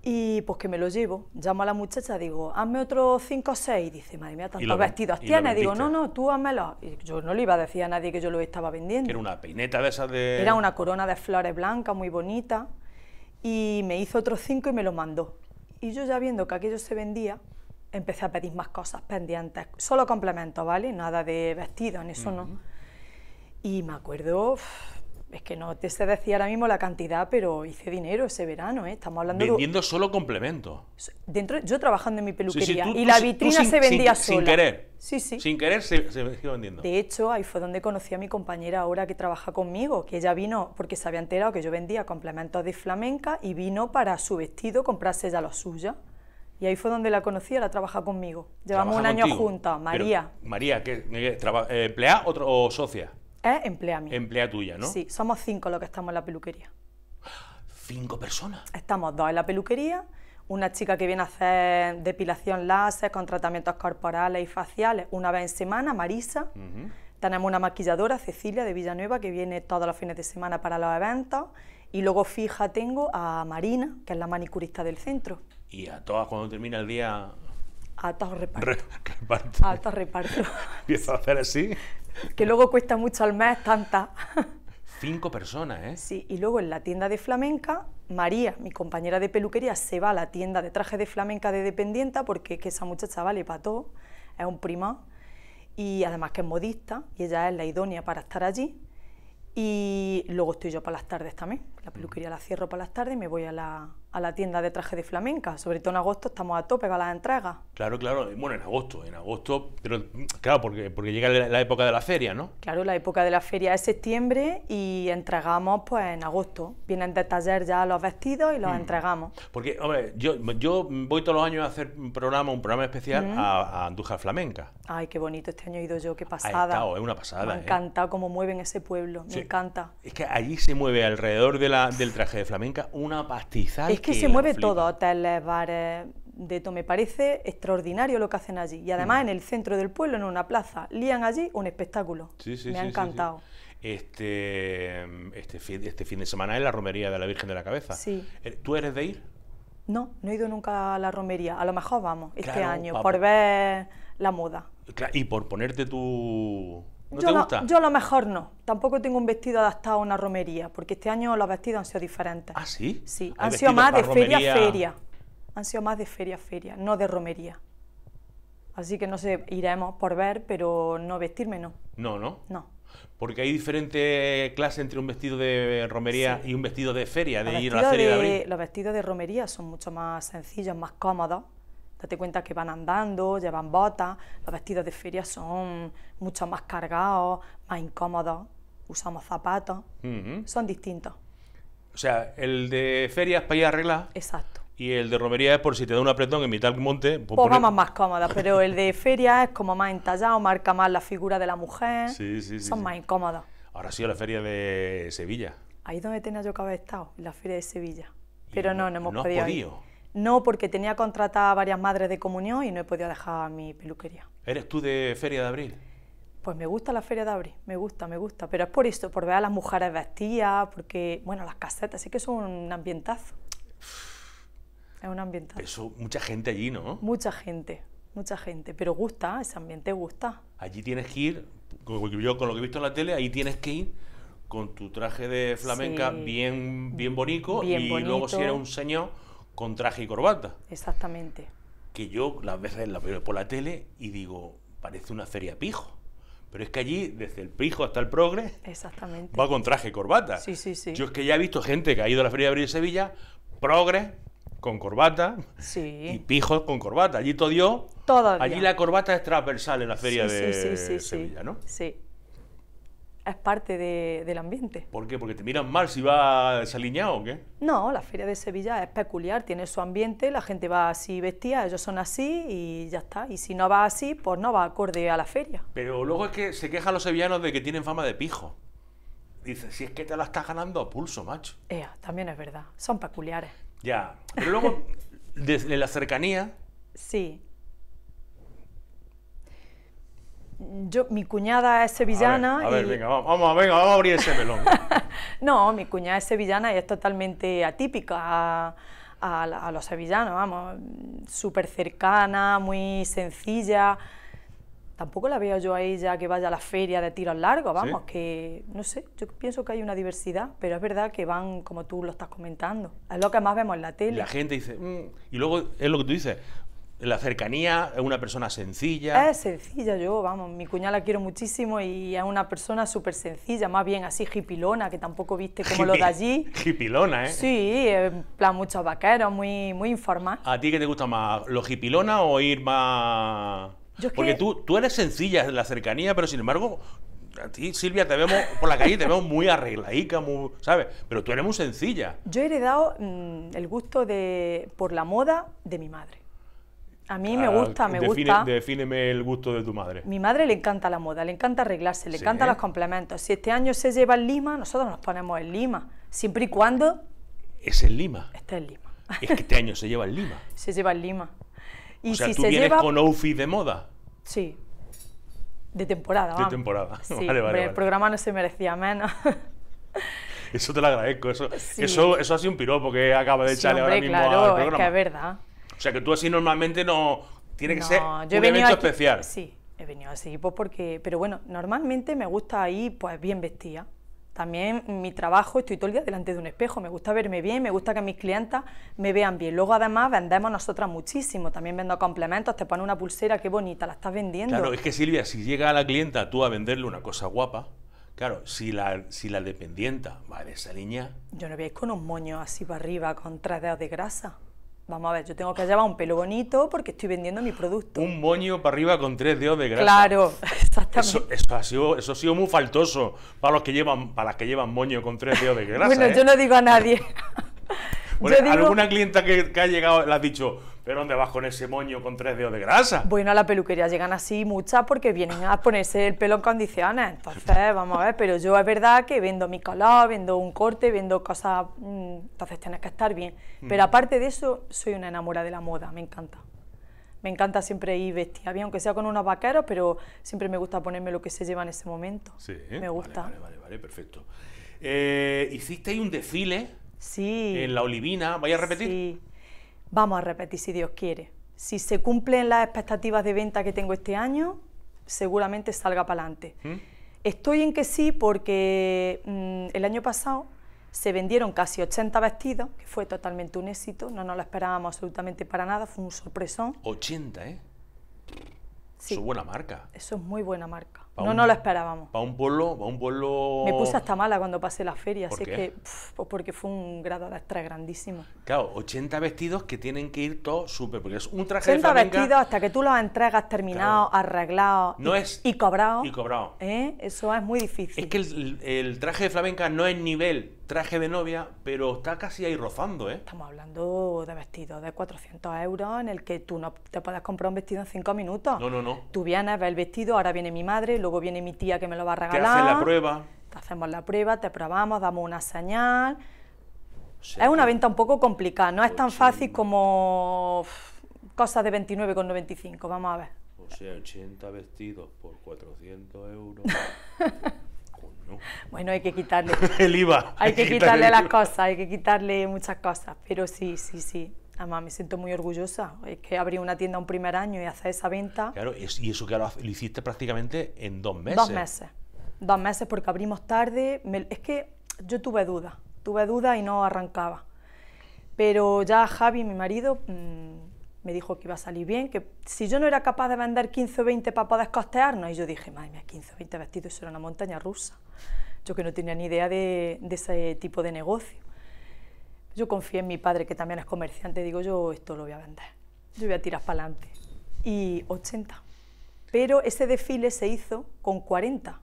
Y pues que me lo llevo, llamo a la muchacha, digo, hazme otros cinco o 6, dice, madre mía, tantos vestidos tienes, digo, no, no, tú házmelo. Y yo no le iba a decir a nadie que yo lo estaba vendiendo. era una peineta de esas de... Era una corona de flores blancas muy bonita, y me hizo otros cinco y me lo mandó. Y yo ya viendo que aquello se vendía, empecé a pedir más cosas pendientes, solo complementos, ¿vale? Nada de vestidos, en eso no. Y me acuerdo, es que no te sé decía ahora mismo la cantidad, pero hice dinero ese verano, ¿eh? Estamos hablando Vendiendo solo complementos. Dentro, yo trabajando en mi peluquería y la vitrina se vendía sin, sola. Sin querer. Sí, sí. Sin querer se, se siguió vendiendo. De hecho, ahí fue donde conocí a mi compañera ahora que trabaja conmigo, que ella vino porque se había enterado que yo vendía complementos de flamenca y vino para su vestido comprarse ya la suya. Y ahí fue donde la conocí, la trabaja conmigo. Llevamos un año juntas, María. María, que eh, empleada o socia? Es eh, emplea mía. Emplea tuya, ¿no? Sí, somos cinco los que estamos en la peluquería. ¿Cinco personas? Estamos dos en la peluquería, una chica que viene a hacer depilación láser con tratamientos corporales y faciales una vez en semana, Marisa. Tenemos una maquilladora, Cecilia, de Villanueva, que viene todos los fines de semana para los eventos. Y luego fija tengo a Marina, que es la manicurista del centro. ¿Y a todas cuando termina el día? A todos reparto. A todos reparto. ¿Empieza a hacer así? que luego cuesta mucho al mes, tantas. Cinco personas, ¿eh? Sí, y luego en la tienda de flamenca, María, mi compañera de peluquería, se va a la tienda de traje de flamenca de dependienta porque que esa muchacha vale para es un prima y además que es modista y ella es la idónea para estar allí. Y luego estoy yo para las tardes también, la mm. peluquería la cierro para las tardes y me voy a la, a la tienda de traje de flamenca, sobre todo en agosto estamos a tope con las entregas. Claro, claro, bueno, en agosto, en agosto, pero claro, porque, porque llega la, época de la feria, ¿no? Claro, la época de la feria es septiembre y entregamos pues en agosto, vienen de taller ya los vestidos y los mm. entregamos. Porque, hombre, yo, yo voy todos los años a hacer un programa, un programa especial mm. a, a, Andújar Flamenca. Ay, qué bonito, este año he ido yo, qué pasada. Ha estado, es una pasada. Me ¿eh? encanta cómo mueven ese pueblo, me encanta. Es que allí se mueve alrededor de la, del traje de flamenca una pastizal... Es que, se mueve todo, hoteles, bares, de todo. Me parece extraordinario lo que hacen allí. Y además mm. en el centro del pueblo, en una plaza, lían allí un espectáculo. Sí, sí, me ha encantado. Este, este, este, fin, de semana es la romería de la Virgen de la Cabeza. Sí. Eh, ¿Tú eres de ir? No, no he ido nunca a la romería. A lo mejor vamos este año, por ver la moda. Y por ponerte tu yo Lo, mejor no. Tampoco tengo un vestido adaptado a una romería, porque este año los vestidos han sido diferentes. ¿Ah, sí? Sí, han sido más de feria a feria. Han sido más de feria feria, no de romería. Así que no sé, iremos por ver, pero no vestirme no. No, ¿no? No. Porque hay diferente clase entre un vestido de romería y un vestido de feria, de ir a la feria de, abril. Los vestidos de romería son mucho más sencillos, más cómodos Date cuenta que van andando, llevan botas, los vestidos de feria son mucho más cargados, más incómodos, usamos zapatos, son distintos. O sea, el de feria es para ir a Exacto. Y el de romería es por si te da un apretón en mitad del monte. Pues, pues vamos más cómodos, pero el de feria es como más entallado, marca más la figura de la mujer. Sí, sí, sí. Son más incómodos. Ahora sí, la feria de Sevilla. Ahí es donde tenía yo que haber estado, la feria de Sevilla. Pero no, no, hemos podido. No, porque tenía contratada a varias madres de comunión y no he podido dejar mi peluquería. ¿Eres tú de Feria de Abril? Pues me gusta la Feria de Abril, me gusta, me gusta. Pero es por esto, por ver a las mujeres vestidas, porque, bueno, las casetas sí que es un ambientazo. Es un ambientazo. Eso, mucha gente allí, ¿no? Mucha gente, mucha gente. Pero gusta, ese ambiente gusta. Allí tienes que ir, yo con lo que he visto en la tele, ahí tienes que ir con tu traje de flamenca bien, bien bonito y luego si eres un señor con traje y corbata. Exactamente. Que yo las veces la veo por la tele y digo, parece una feria pijo. Pero es que allí, desde el pijo hasta el progre, va con traje y corbata. Sí, sí, sí. Yo es que ya he visto gente que ha ido a la Feria de Abril de Sevilla, progre, con corbata, y pijos con corbata. Allí todo dio. Allí la corbata es transversal en la Feria de Sevilla, ¿no? Sí es parte del ambiente. ¿Por qué? ¿Porque te miran mal si va desaliñado o qué? No, la Feria de Sevilla es peculiar, tiene su ambiente, la gente va así vestida, ellos son así y ya está. Y si no va así, pues no va acorde a la feria. Pero luego es que se quejan los sevillanos de que tienen fama de pijo. Dice, si es que te la estás ganando a pulso, macho. Ea, también es verdad, son peculiares. Ya, pero luego, desde la cercanía... Sí, yo, mi cuñada es sevillana. A venga, vamos, a abrir ese no, mi cuñada es sevillana y es totalmente atípica a, los sevillanos, vamos, súper cercana, muy sencilla. Tampoco la veo yo a ella que vaya a la feria de tiros largos, vamos, que no sé, yo pienso que hay una diversidad, pero es verdad que van como tú lo estás comentando, es lo que más vemos en la tele. La gente dice, mm", y luego es lo que tú dices, la cercanía, es una persona sencilla. Es sencilla, yo, vamos, mi cuñada la quiero muchísimo y es una persona súper sencilla, más bien así hipilona, que tampoco viste como lo de allí. Hipilona, ¿eh? Sí, en plan muchos vaqueros, muy, muy informal. ¿A ti qué te gusta más, lo hipilona o ir más...? Porque tú, tú eres sencilla en la cercanía, pero sin embargo, a ti, Silvia, te vemos por la calle, te vemos muy arregladica, muy, ¿sabes? Pero tú eres muy sencilla. Yo he heredado mm, el gusto de, por la moda de mi madre. A mí me ah, gusta, me define, gusta. Defíneme el gusto de tu madre. Mi madre le encanta la moda, le encanta arreglarse, le encantan los complementos. Si este año se lleva el lima, nosotros nos ponemos el lima, siempre y cuando... ¿Es el lima? Este es el lima. Es que este año se lleva el lima. Se lleva el lima. Y o sea, si tú con outfit de moda. Sí. De temporada, De temporada. vale, vale, vale. el programa no se merecía menos. eso te lo agradezco. Eso, eso, eso ha sido un piropo que acaba de echarle ahora mismo al programa. Es que es verdad. O sea, que tú así normalmente no... Tiene que ser un evento especial. Sí, he venido así, pues, porque... Pero bueno, normalmente me gusta ir pues bien vestida. También mi trabajo, estoy todo el día delante de un espejo, me gusta verme bien, me gusta que mis clientas me vean bien. Luego además vendemos nosotras muchísimo, también vendo complementos, te pone una pulsera, qué bonita, la estás vendiendo. Claro, es que Silvia, si llega a la clienta tú a venderle una cosa guapa, Claro, si la, si la dependienta vale esa línea... Yo no veis con un moño así para arriba, con tres dedos de grasa. Vamos a ver, yo tengo que llevar un pelo bonito porque estoy vendiendo mi producto. Un moño para arriba con tres dedos de grasa. Claro, exactamente. Eso, ha, sido, eso ha sido muy faltoso para los que llevan, para las que llevan moño con tres dedos de grasa. bueno, ¿eh? yo no digo a nadie. Bueno, ¿Alguna clienta que, ha llegado le has dicho, pero dónde vas con ese moño con tres dedos de grasa? Bueno, a la peluquería llegan así muchas porque vienen a ponerse el pelo en condiciones. Entonces, vamos a ver, pero yo es verdad que vendo mi color, vendo un corte, vendo cosas. Mm, entonces tienes que estar bien. Mm. Pero aparte de eso, soy una enamora de la moda, me encanta. Me encanta siempre ir vestida bien, aunque sea con unos vaqueros, pero siempre me gusta ponerme lo que se lleva en ese momento. Sí. Me gusta. Vale, vale, perfecto. ¿Hiciste eh, Hicisteis un desfile Sí. En la Olivina, ¿vaya a repetir? Sí. Vamos a repetir si Dios quiere. Si se cumplen las expectativas de venta que tengo este año, seguramente salga para adelante. ¿Mm? Estoy en que sí porque mm, el año pasado se vendieron casi 80 vestidos, que fue totalmente un éxito, no nos lo esperábamos absolutamente para nada, fue un sorpresón. 80, ¿eh? Sí. Eso es buena marca. Eso es muy buena marca no, no lo esperábamos. Para un pueblo, un pueblo... Me puse hasta mala cuando pasé la feria, así que pues porque fue un grado de extra grandísimo. Claro, 80 vestidos que tienen que ir todos súper, porque es un traje de flamenca... vestidos hasta que tú los entregas terminados, arreglados no y, es... y cobrados. Y ¿Eh? Eso es muy difícil. Es que el, el, traje de flamenca no es nivel traje de novia, pero está casi ahí rozando, ¿eh? Estamos hablando de vestidos de 400 euros en el que tú no te puedes comprar un vestido en 5 minutos. No, no, no. Tú vienes, ves el vestido, ahora viene mi madre, luego viene mi tía que me lo va a regalar. Te la prueba. hacemos la prueba, te probamos, damos una señal. es una venta un poco complicada, no es tan pues fácil como cosas de 29,95, vamos a ver. O sea, 80 vestidos por 400 euros. Bueno, hay que quitarle. el IVA. Hay, que, quitarle, las cosas, hay que quitarle muchas cosas. Pero sí, sí, sí. Además, me siento muy orgullosa. Es que abrí una tienda un primer año y hacer esa venta. Claro, y eso que lo, lo hiciste prácticamente en dos meses. Dos meses. Dos meses porque abrimos tarde. es que yo tuve dudas. Tuve dudas y no arrancaba. Pero ya Javi, mi marido, mm, me dijo que iba a salir bien, que si yo no era capaz de vender 15 o 20 para poder costearnos, y yo dije, madre mía, 15 o 20 vestidos, eso era una montaña rusa. Yo que no tenía ni idea de, de ese tipo de negocio. Yo confié en mi padre, que también es comerciante, digo, yo esto lo voy a vender, yo voy a tirar para adelante. Y 80. Pero ese desfile se hizo con 40,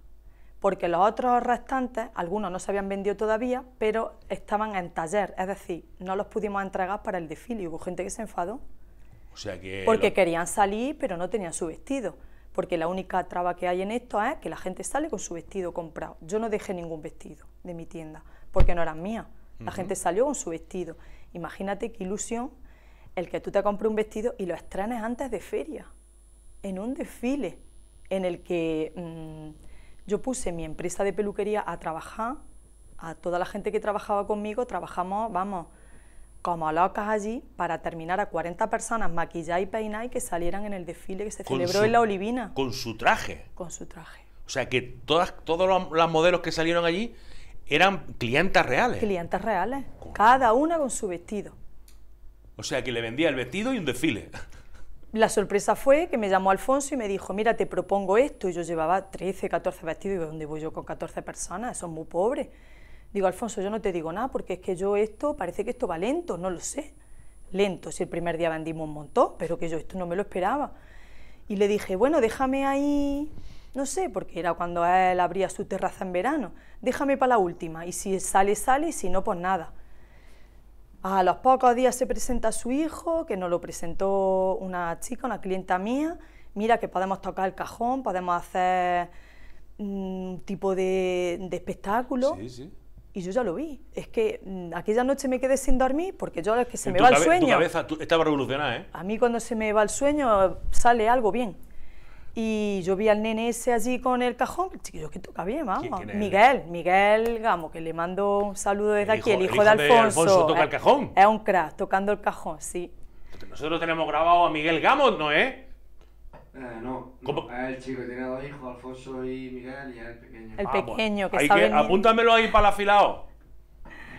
porque los otros restantes, algunos no se habían vendido todavía, pero estaban en taller, es decir, no los pudimos entregar para el desfile hubo gente que se enfadó porque querían salir, pero no tenían su vestido. Porque la única traba que hay en esto es que la gente sale con su vestido comprado. Yo no dejé ningún vestido de mi tienda, porque no eran mías. La gente salió con su vestido. Imagínate qué ilusión el que tú te compres un vestido y lo estrenes antes de feria, en un desfile, en el que mm, yo puse mi empresa de peluquería a trabajar, a toda la gente que trabajaba conmigo, trabajamos, vamos, como locas allí para terminar a 40 personas maquilladas y peinadas que salieran en el desfile que se celebró en La Olivina. Con su traje. Con su traje. O sea que todas, todos los, modelos que salieron allí eran clientes reales. Clientes reales. Cada una con su vestido. O sea que le vendía el vestido y un desfile. La sorpresa fue que me llamó Alfonso y me dijo, mira, te propongo esto. Y yo llevaba 13, 14 vestidos. ¿Y dónde voy yo con 14 personas? Son muy pobres. Digo, Alfonso, yo no te digo nada porque es que yo esto, parece que esto va lento, no lo sé. Lento, si el primer día vendimos un montón, pero que yo esto no me lo esperaba. Y le dije, bueno, déjame ahí, no sé, porque era cuando él abría su terraza en verano, déjame para la última, y si sale, sale, y si no, pues nada. A los pocos días se presenta su hijo, que nos lo presentó una chica, una clienta mía, mira que podemos tocar el cajón, podemos hacer un tipo de, de espectáculo. Sí, sí. Y yo ya lo vi. Es que mm, aquella noche me quedé sin dormir porque yo es que se me va el sueño. cabeza estaba revolucionada, ¿eh? A mí cuando se me va el sueño eh, sale algo bien. Y yo vi al nene ese allí con el cajón, chiquillo que toca bien, vamos. Miguel, Miguel Gamo, que le mando un saludo desde aquí, el hijo, de, Alfonso. toca el eh, cajón. Es un crack, tocando el cajón, sí. Nosotros tenemos grabado a Miguel Gamo, ¿no eh, no, no, el chico tiene dos hijos, Alfonso y Miguel, y el pequeño. El ah, pequeño, que, hay que Apúntamelo ahí para el afilado.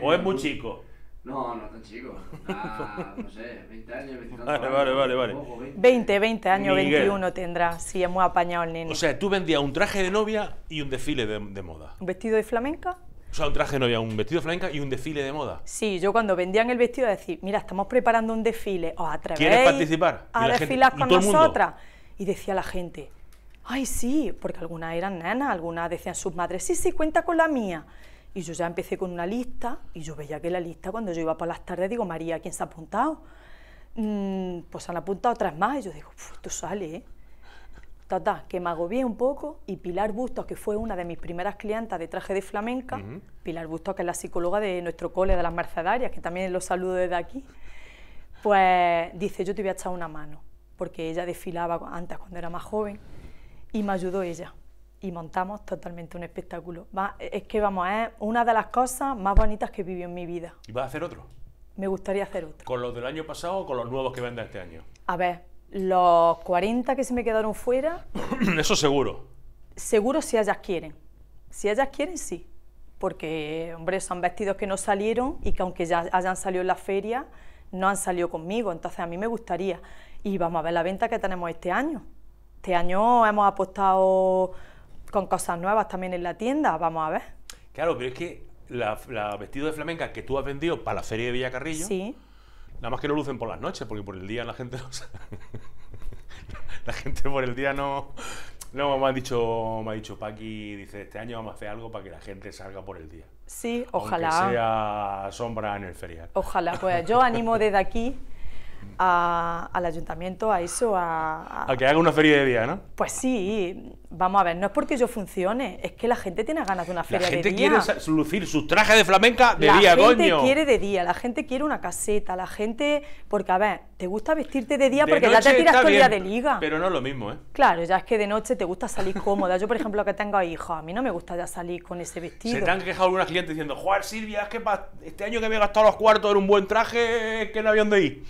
¿O es muy chico? No, no es tan chico. no sé, 20 años, 21 vale, vale, vale, vale. 20, 20 años, 21 tendrá, sí, hemos apañado el nene. O sea, tú vendías un traje de novia y un desfile de, de moda. ¿Un vestido de flamenca? O sea, un traje de novia, un vestido de flamenca y un desfile de moda. Sí, yo cuando vendían el vestido decía, mira, estamos preparando un desfile, os atrevéis ¿Quieres participar? a desfilar con nosotras. Mundo? y decía la gente, ay sí, porque algunas eran nenas, algunas decían sus madres, sí, sí, cuenta con la mía. Y yo ya empecé con una lista y yo veía que la lista cuando yo iba por las tardes digo, María, ¿quién se ha apuntado? Pues pues han apuntado otras más y yo digo, esto sale, ¿eh? Tata, que me agobié un poco y Pilar Bustos, que fue una de mis primeras clientas de traje de flamenca, Pilar Bustos, que es la psicóloga de nuestro cole de las Mercedarias, que también los saludo desde aquí, pues dice, yo te voy a echar una mano porque ella desfilaba antes cuando era más joven y me ayudó ella y montamos totalmente un espectáculo. es que vamos, es una de las cosas más bonitas que viví en mi vida. ¿Y vas a hacer otro? Me gustaría hacer otro. ¿Con los del año pasado o con los nuevos que venda este año? A ver, los 40 que se me quedaron fuera... Eso seguro. Seguro si ellas quieren. Si ellas quieren, sí. Porque, hombre, son vestidos que no salieron y que aunque ya hayan salido en la feria, no han salido conmigo. Entonces a mí me gustaría y vamos a ver la venta que tenemos este año. Este año hemos apostado con cosas nuevas también en la tienda, vamos a ver. Claro, pero es que la, la vestido de flamenca que tú has vendido para la feria de Villacarrillo, sí. nada más que lo lucen por las noches, porque por el día la gente no la gente por el día no... No, me ha dicho, me ha dicho Paqui, dice, este año vamos a hacer algo para que la gente salga por el día. Sí, ojalá. que sea sombra en el feria Ojalá, pues yo animo desde aquí al ayuntamiento, a eso, a, a... que haga una feria de día, ¿no? Pues sí, vamos a ver, no es porque yo funcione, es que la gente tiene ganas de una feria de día. La gente quiere lucir sus trajes de flamenca de día, coño. La gente quiere de día, la gente quiere una caseta, la gente... Porque, a ver, te gusta vestirte de día porque ya te tiras todo día de liga. Pero no es lo mismo, ¿eh? Claro, ya es que de noche te gusta salir cómoda. Yo, por ejemplo, que tengo hijos, a mí no me gusta ya salir con ese vestido. Se te han quejado algunas clientes diciendo, Juan Silvia, es que este año que me he gastado los cuartos en un buen traje, que no había dónde ir.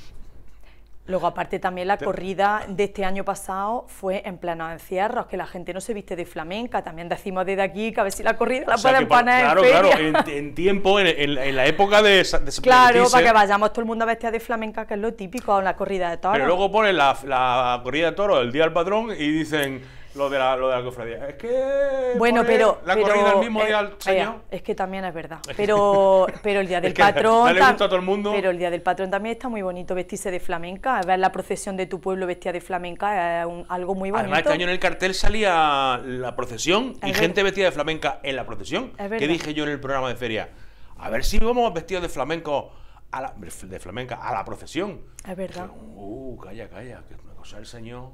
Luego, aparte también la corrida de este año pasado fue en pleno encierros, que la gente no se viste de flamenca, también decimos desde aquí que a ver si la corrida la pueden poner claro, en Claro, En, tiempo, en, la época de... claro, para que vayamos todo el mundo a vestir de flamenca, que es lo típico en la corrida de toros. Pero luego ponen la, corrida de toros el día del padrón, y dicen lo de la, lo de cofradía. Es que. Bueno, pero. La corrida el mismo eh, día al señor. es que también es verdad. Pero, pero el día del patrón. todo el mundo. Pero el día del patrón también está muy bonito vestirse de flamenca. A Ver la procesión de tu pueblo vestida de flamenca es algo muy bonito. Además, este año en el cartel salía la procesión y gente vestida de flamenca en la procesión. Es que dije yo en el programa de feria. A ver si vamos vestidos de flamenco. A la, de flamenca a la procesión. Es verdad. Uh, calla, calla, que es una cosa el señor.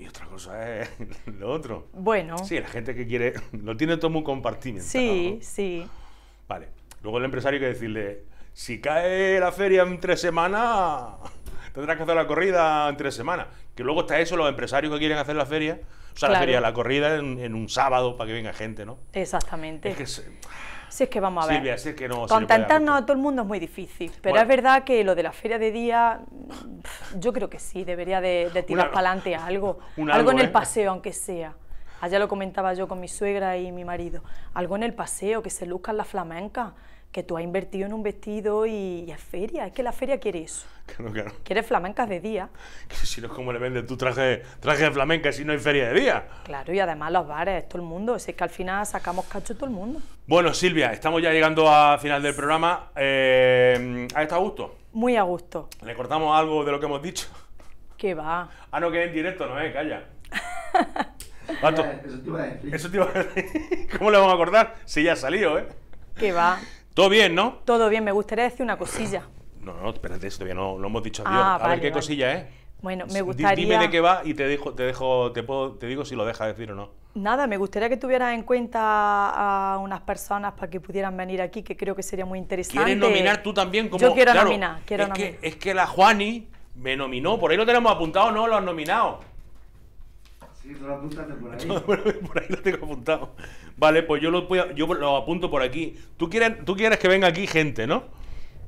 Y otra cosa es lo otro. Bueno. Sí, la gente que quiere, lo tiene todo muy compartimentado. Sí, sí. Vale. Luego el empresario que decirle, si cae la feria en tres semanas, tendrás que hacer la corrida en tres semanas. Que luego está eso, los empresarios que quieren hacer la feria, o sea, la feria, la corrida en, un sábado para que venga gente, ¿no? Exactamente. Es que Sí, es que vamos a ver. Contentarnos a todo el mundo es muy difícil, pero es verdad que lo de la feria de día, yo creo que sí, debería de, tirar para adelante algo, algo, en el ¿eh? paseo, aunque sea. Allá lo comentaba yo con mi suegra y mi marido, algo en el paseo, que se luzcan las flamencas, que tú has invertido en un vestido y, es feria, es que la feria quiere eso. Claro, Quiere flamencas de día. Que si no es como le venden tu traje, traje de flamenca si no hay feria de día. Claro, y además los bares, todo el mundo, es que al final sacamos cacho todo el mundo. Bueno, Silvia, estamos ya llegando al final del programa. Eh, a gusto? Muy a gusto. ¿Le cortamos algo de lo que hemos dicho? ¿Qué va. Ah, no, que en directo, no, eh, calla. eso te iba Eso ¿Cómo le vamos a cortar? Si ya ha salido, ¿eh? Que va. Todo bien, ¿no? Todo bien, me gustaría decir una cosilla. No, no, espérate, eso todavía no lo hemos dicho ah, adiós. Ah, a ver qué cosilla es. ¿eh? Bueno, me gustaría. Dime de qué va y te dejo, te dejo, te puedo, te digo si lo dejas decir o no. Nada, me gustaría que tuvieras en cuenta a unas personas para que pudieran venir aquí, que creo que sería muy interesante. ¿Quieres nominar tú también? Como, Yo quiero nominar, quiero nominar. es que la Juani me nominó, por ahí lo tenemos apuntado, no lo has nominado. por ahí. por ahí lo tengo apuntado. Vale, pues yo lo, yo lo apunto por aquí. ¿Tú quieres, tú quieres que venga aquí gente, ¿no?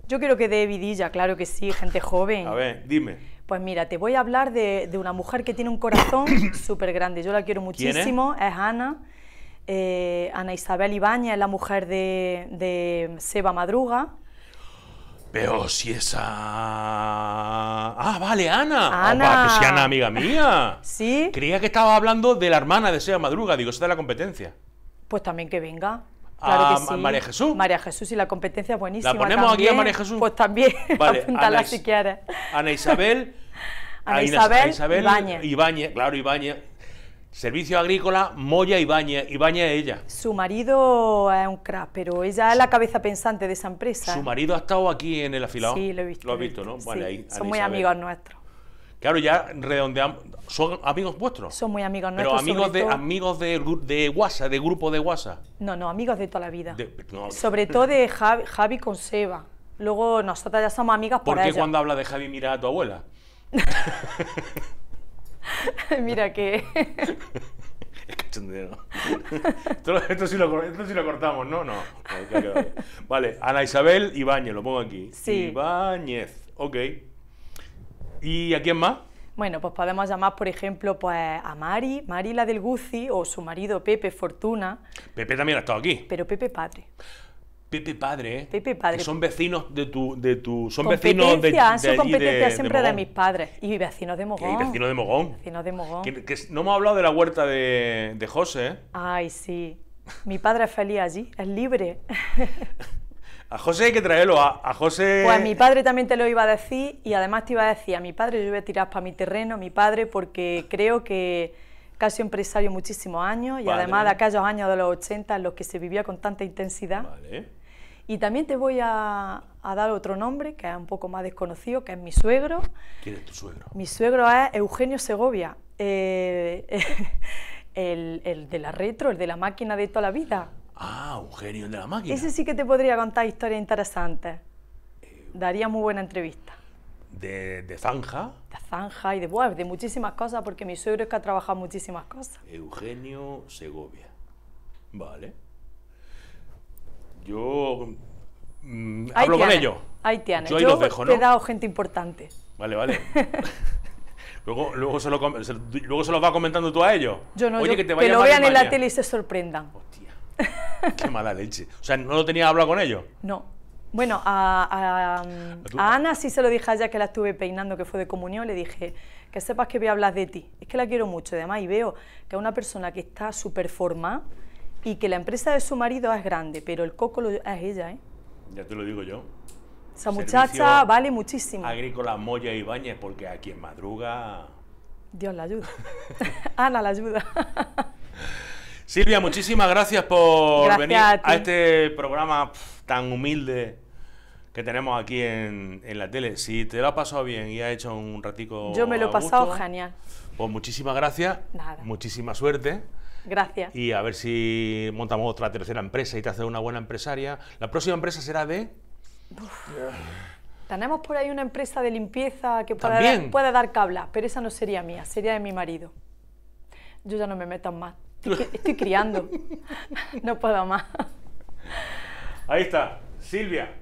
Yo quiero que dé vidilla, claro que sí, gente joven. A ver, dime. Pues mira, te voy a hablar de, de una mujer que tiene un corazón súper grande. Yo la quiero muchísimo, es? Ana. Eh, Ana Isabel Ibaña es la mujer de, de Seba Madruga. Pero si esa... Ah, vale, Ana. Ana. pues si Ana, amiga mía. sí. Creía que estaba hablando de la hermana de Sea Madruga. Digo, esa de la competencia. Pues también que venga. Ah, claro a, María Jesús. María Jesús y la competencia es buenísima. ¿La ponemos aquí a María Jesús? Pues también, vale, Ana, si quieres. Ana Isabel. Ana Isabel, Ibañez. Ibañez, claro, Ibañez. Servicio agrícola, Moya y baña, y baña ella. Su marido es un crack, pero ella es la cabeza pensante de esa empresa. Su marido ha estado aquí en el afilado. Sí, lo he visto. Lo has visto, ¿no? son muy amigos nuestros. Claro, ya redondeamos. ¿Son amigos vuestros? Son muy amigos nuestros. Pero amigos de amigos de, WhatsApp, de grupo de WhatsApp. No, no, amigos de toda la vida. Sobre todo de Javi, con Seba. Luego nosotras ya somos amigas por ¿Por qué cuando habla de Javi mira a tu abuela? Mira que... es cachondeo. Esto, lo, cortamos, ¿no? No. vale, Ana Isabel Ibáñez, lo pongo aquí. Sí. Ibáñez, ok. ¿Y a quién más? Bueno, pues podemos llamar, por ejemplo, pues a Mari, Mari la del Gucci, o su marido Pepe Fortuna. Pepe también ha estado aquí. Pero Pepe Padre. Pepe ¿eh? Padre. Que son vecinos de tu. De son vecinos de. de han sido competencia siempre de, mis padres. Y vecinos de Mogón. Y vecinos de Mogón. Vecinos de Mogón. Que, no hemos hablado de la huerta de, de José. ¿eh? Ay, sí. Mi padre es feliz allí, es libre. A José hay que traerlo, a, José... Pues mi padre también te lo iba a decir y además te iba a decir, a mi padre yo voy a tirar para mi terreno, mi padre, porque creo que casi empresario muchísimos años y además de aquellos años de los 80 en los que se vivía con tanta intensidad. Y también te voy a, dar otro nombre que es un poco más desconocido, que es mi suegro. ¿Quién es tu suegro? Mi suegro es Eugenio Segovia, eh, el, de la retro, el de la máquina de toda la vida. Ah, Eugenio, el de la máquina. Ese sí que te podría contar historias interesantes. Eh, Daría muy buena entrevista. De, de, zanja. De zanja y de, bueno, de muchísimas cosas, porque mi suegro es que ha trabajado muchísimas cosas. Eugenio Segovia. Vale. Yo mm, hablo con ellos. Yo, los dejo, ¿no? he dado gente importante. Vale, vale. Luego, se lo, los va comentando tú a ellos. Yo no, que, te que lo vean en la tele y se sorprendan. Hostia, qué mala leche. O sea, ¿no lo tenías hablado con ellos? No. Bueno, a, Ana sí se lo dije ayer que la estuve peinando, que fue de comunión, le dije que sepas que voy a hablar de ti. Es que la quiero mucho, además, y veo que es una persona que está súper formada, y que la empresa de su marido es grande, pero el coco ah, es ella, ¿eh? Ya te lo digo yo. Esa muchacha vale muchísimo. Agrícola Moya bañes, porque aquí en madruga... Dios la ayuda. Ana la ayuda. Silvia, muchísimas gracias por venir a, este programa tan humilde que tenemos aquí en, en, la tele. Si te lo ha pasado bien y ha hecho un ratico... Yo me lo he pasado genial. Pues muchísimas gracias. Nada. Muchísima suerte. Gracias. Y a ver si montamos otra tercera empresa y te haces una buena empresaria. La próxima empresa será de... Tenemos por ahí una empresa de limpieza que pueda dar, puede dar cabla, pero esa no sería mía, sería de mi marido. Yo ya no me meto más. estoy criando. no puedo más. Ahí está, Silvia.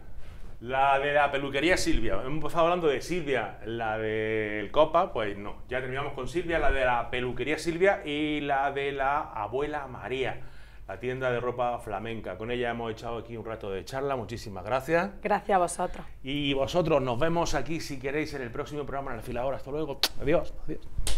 La de la peluquería Silvia. Hemos empezado hablando de Silvia, la del Copa, pues no. Ya terminamos con Silvia, la de la peluquería Silvia y la de la abuela María, la tienda de ropa flamenca. Con ella hemos echado aquí un rato de charla. Muchísimas gracias. Gracias a vosotros. Y vosotros nos vemos aquí si queréis en el próximo programa en la Hasta luego. Adiós. Adiós.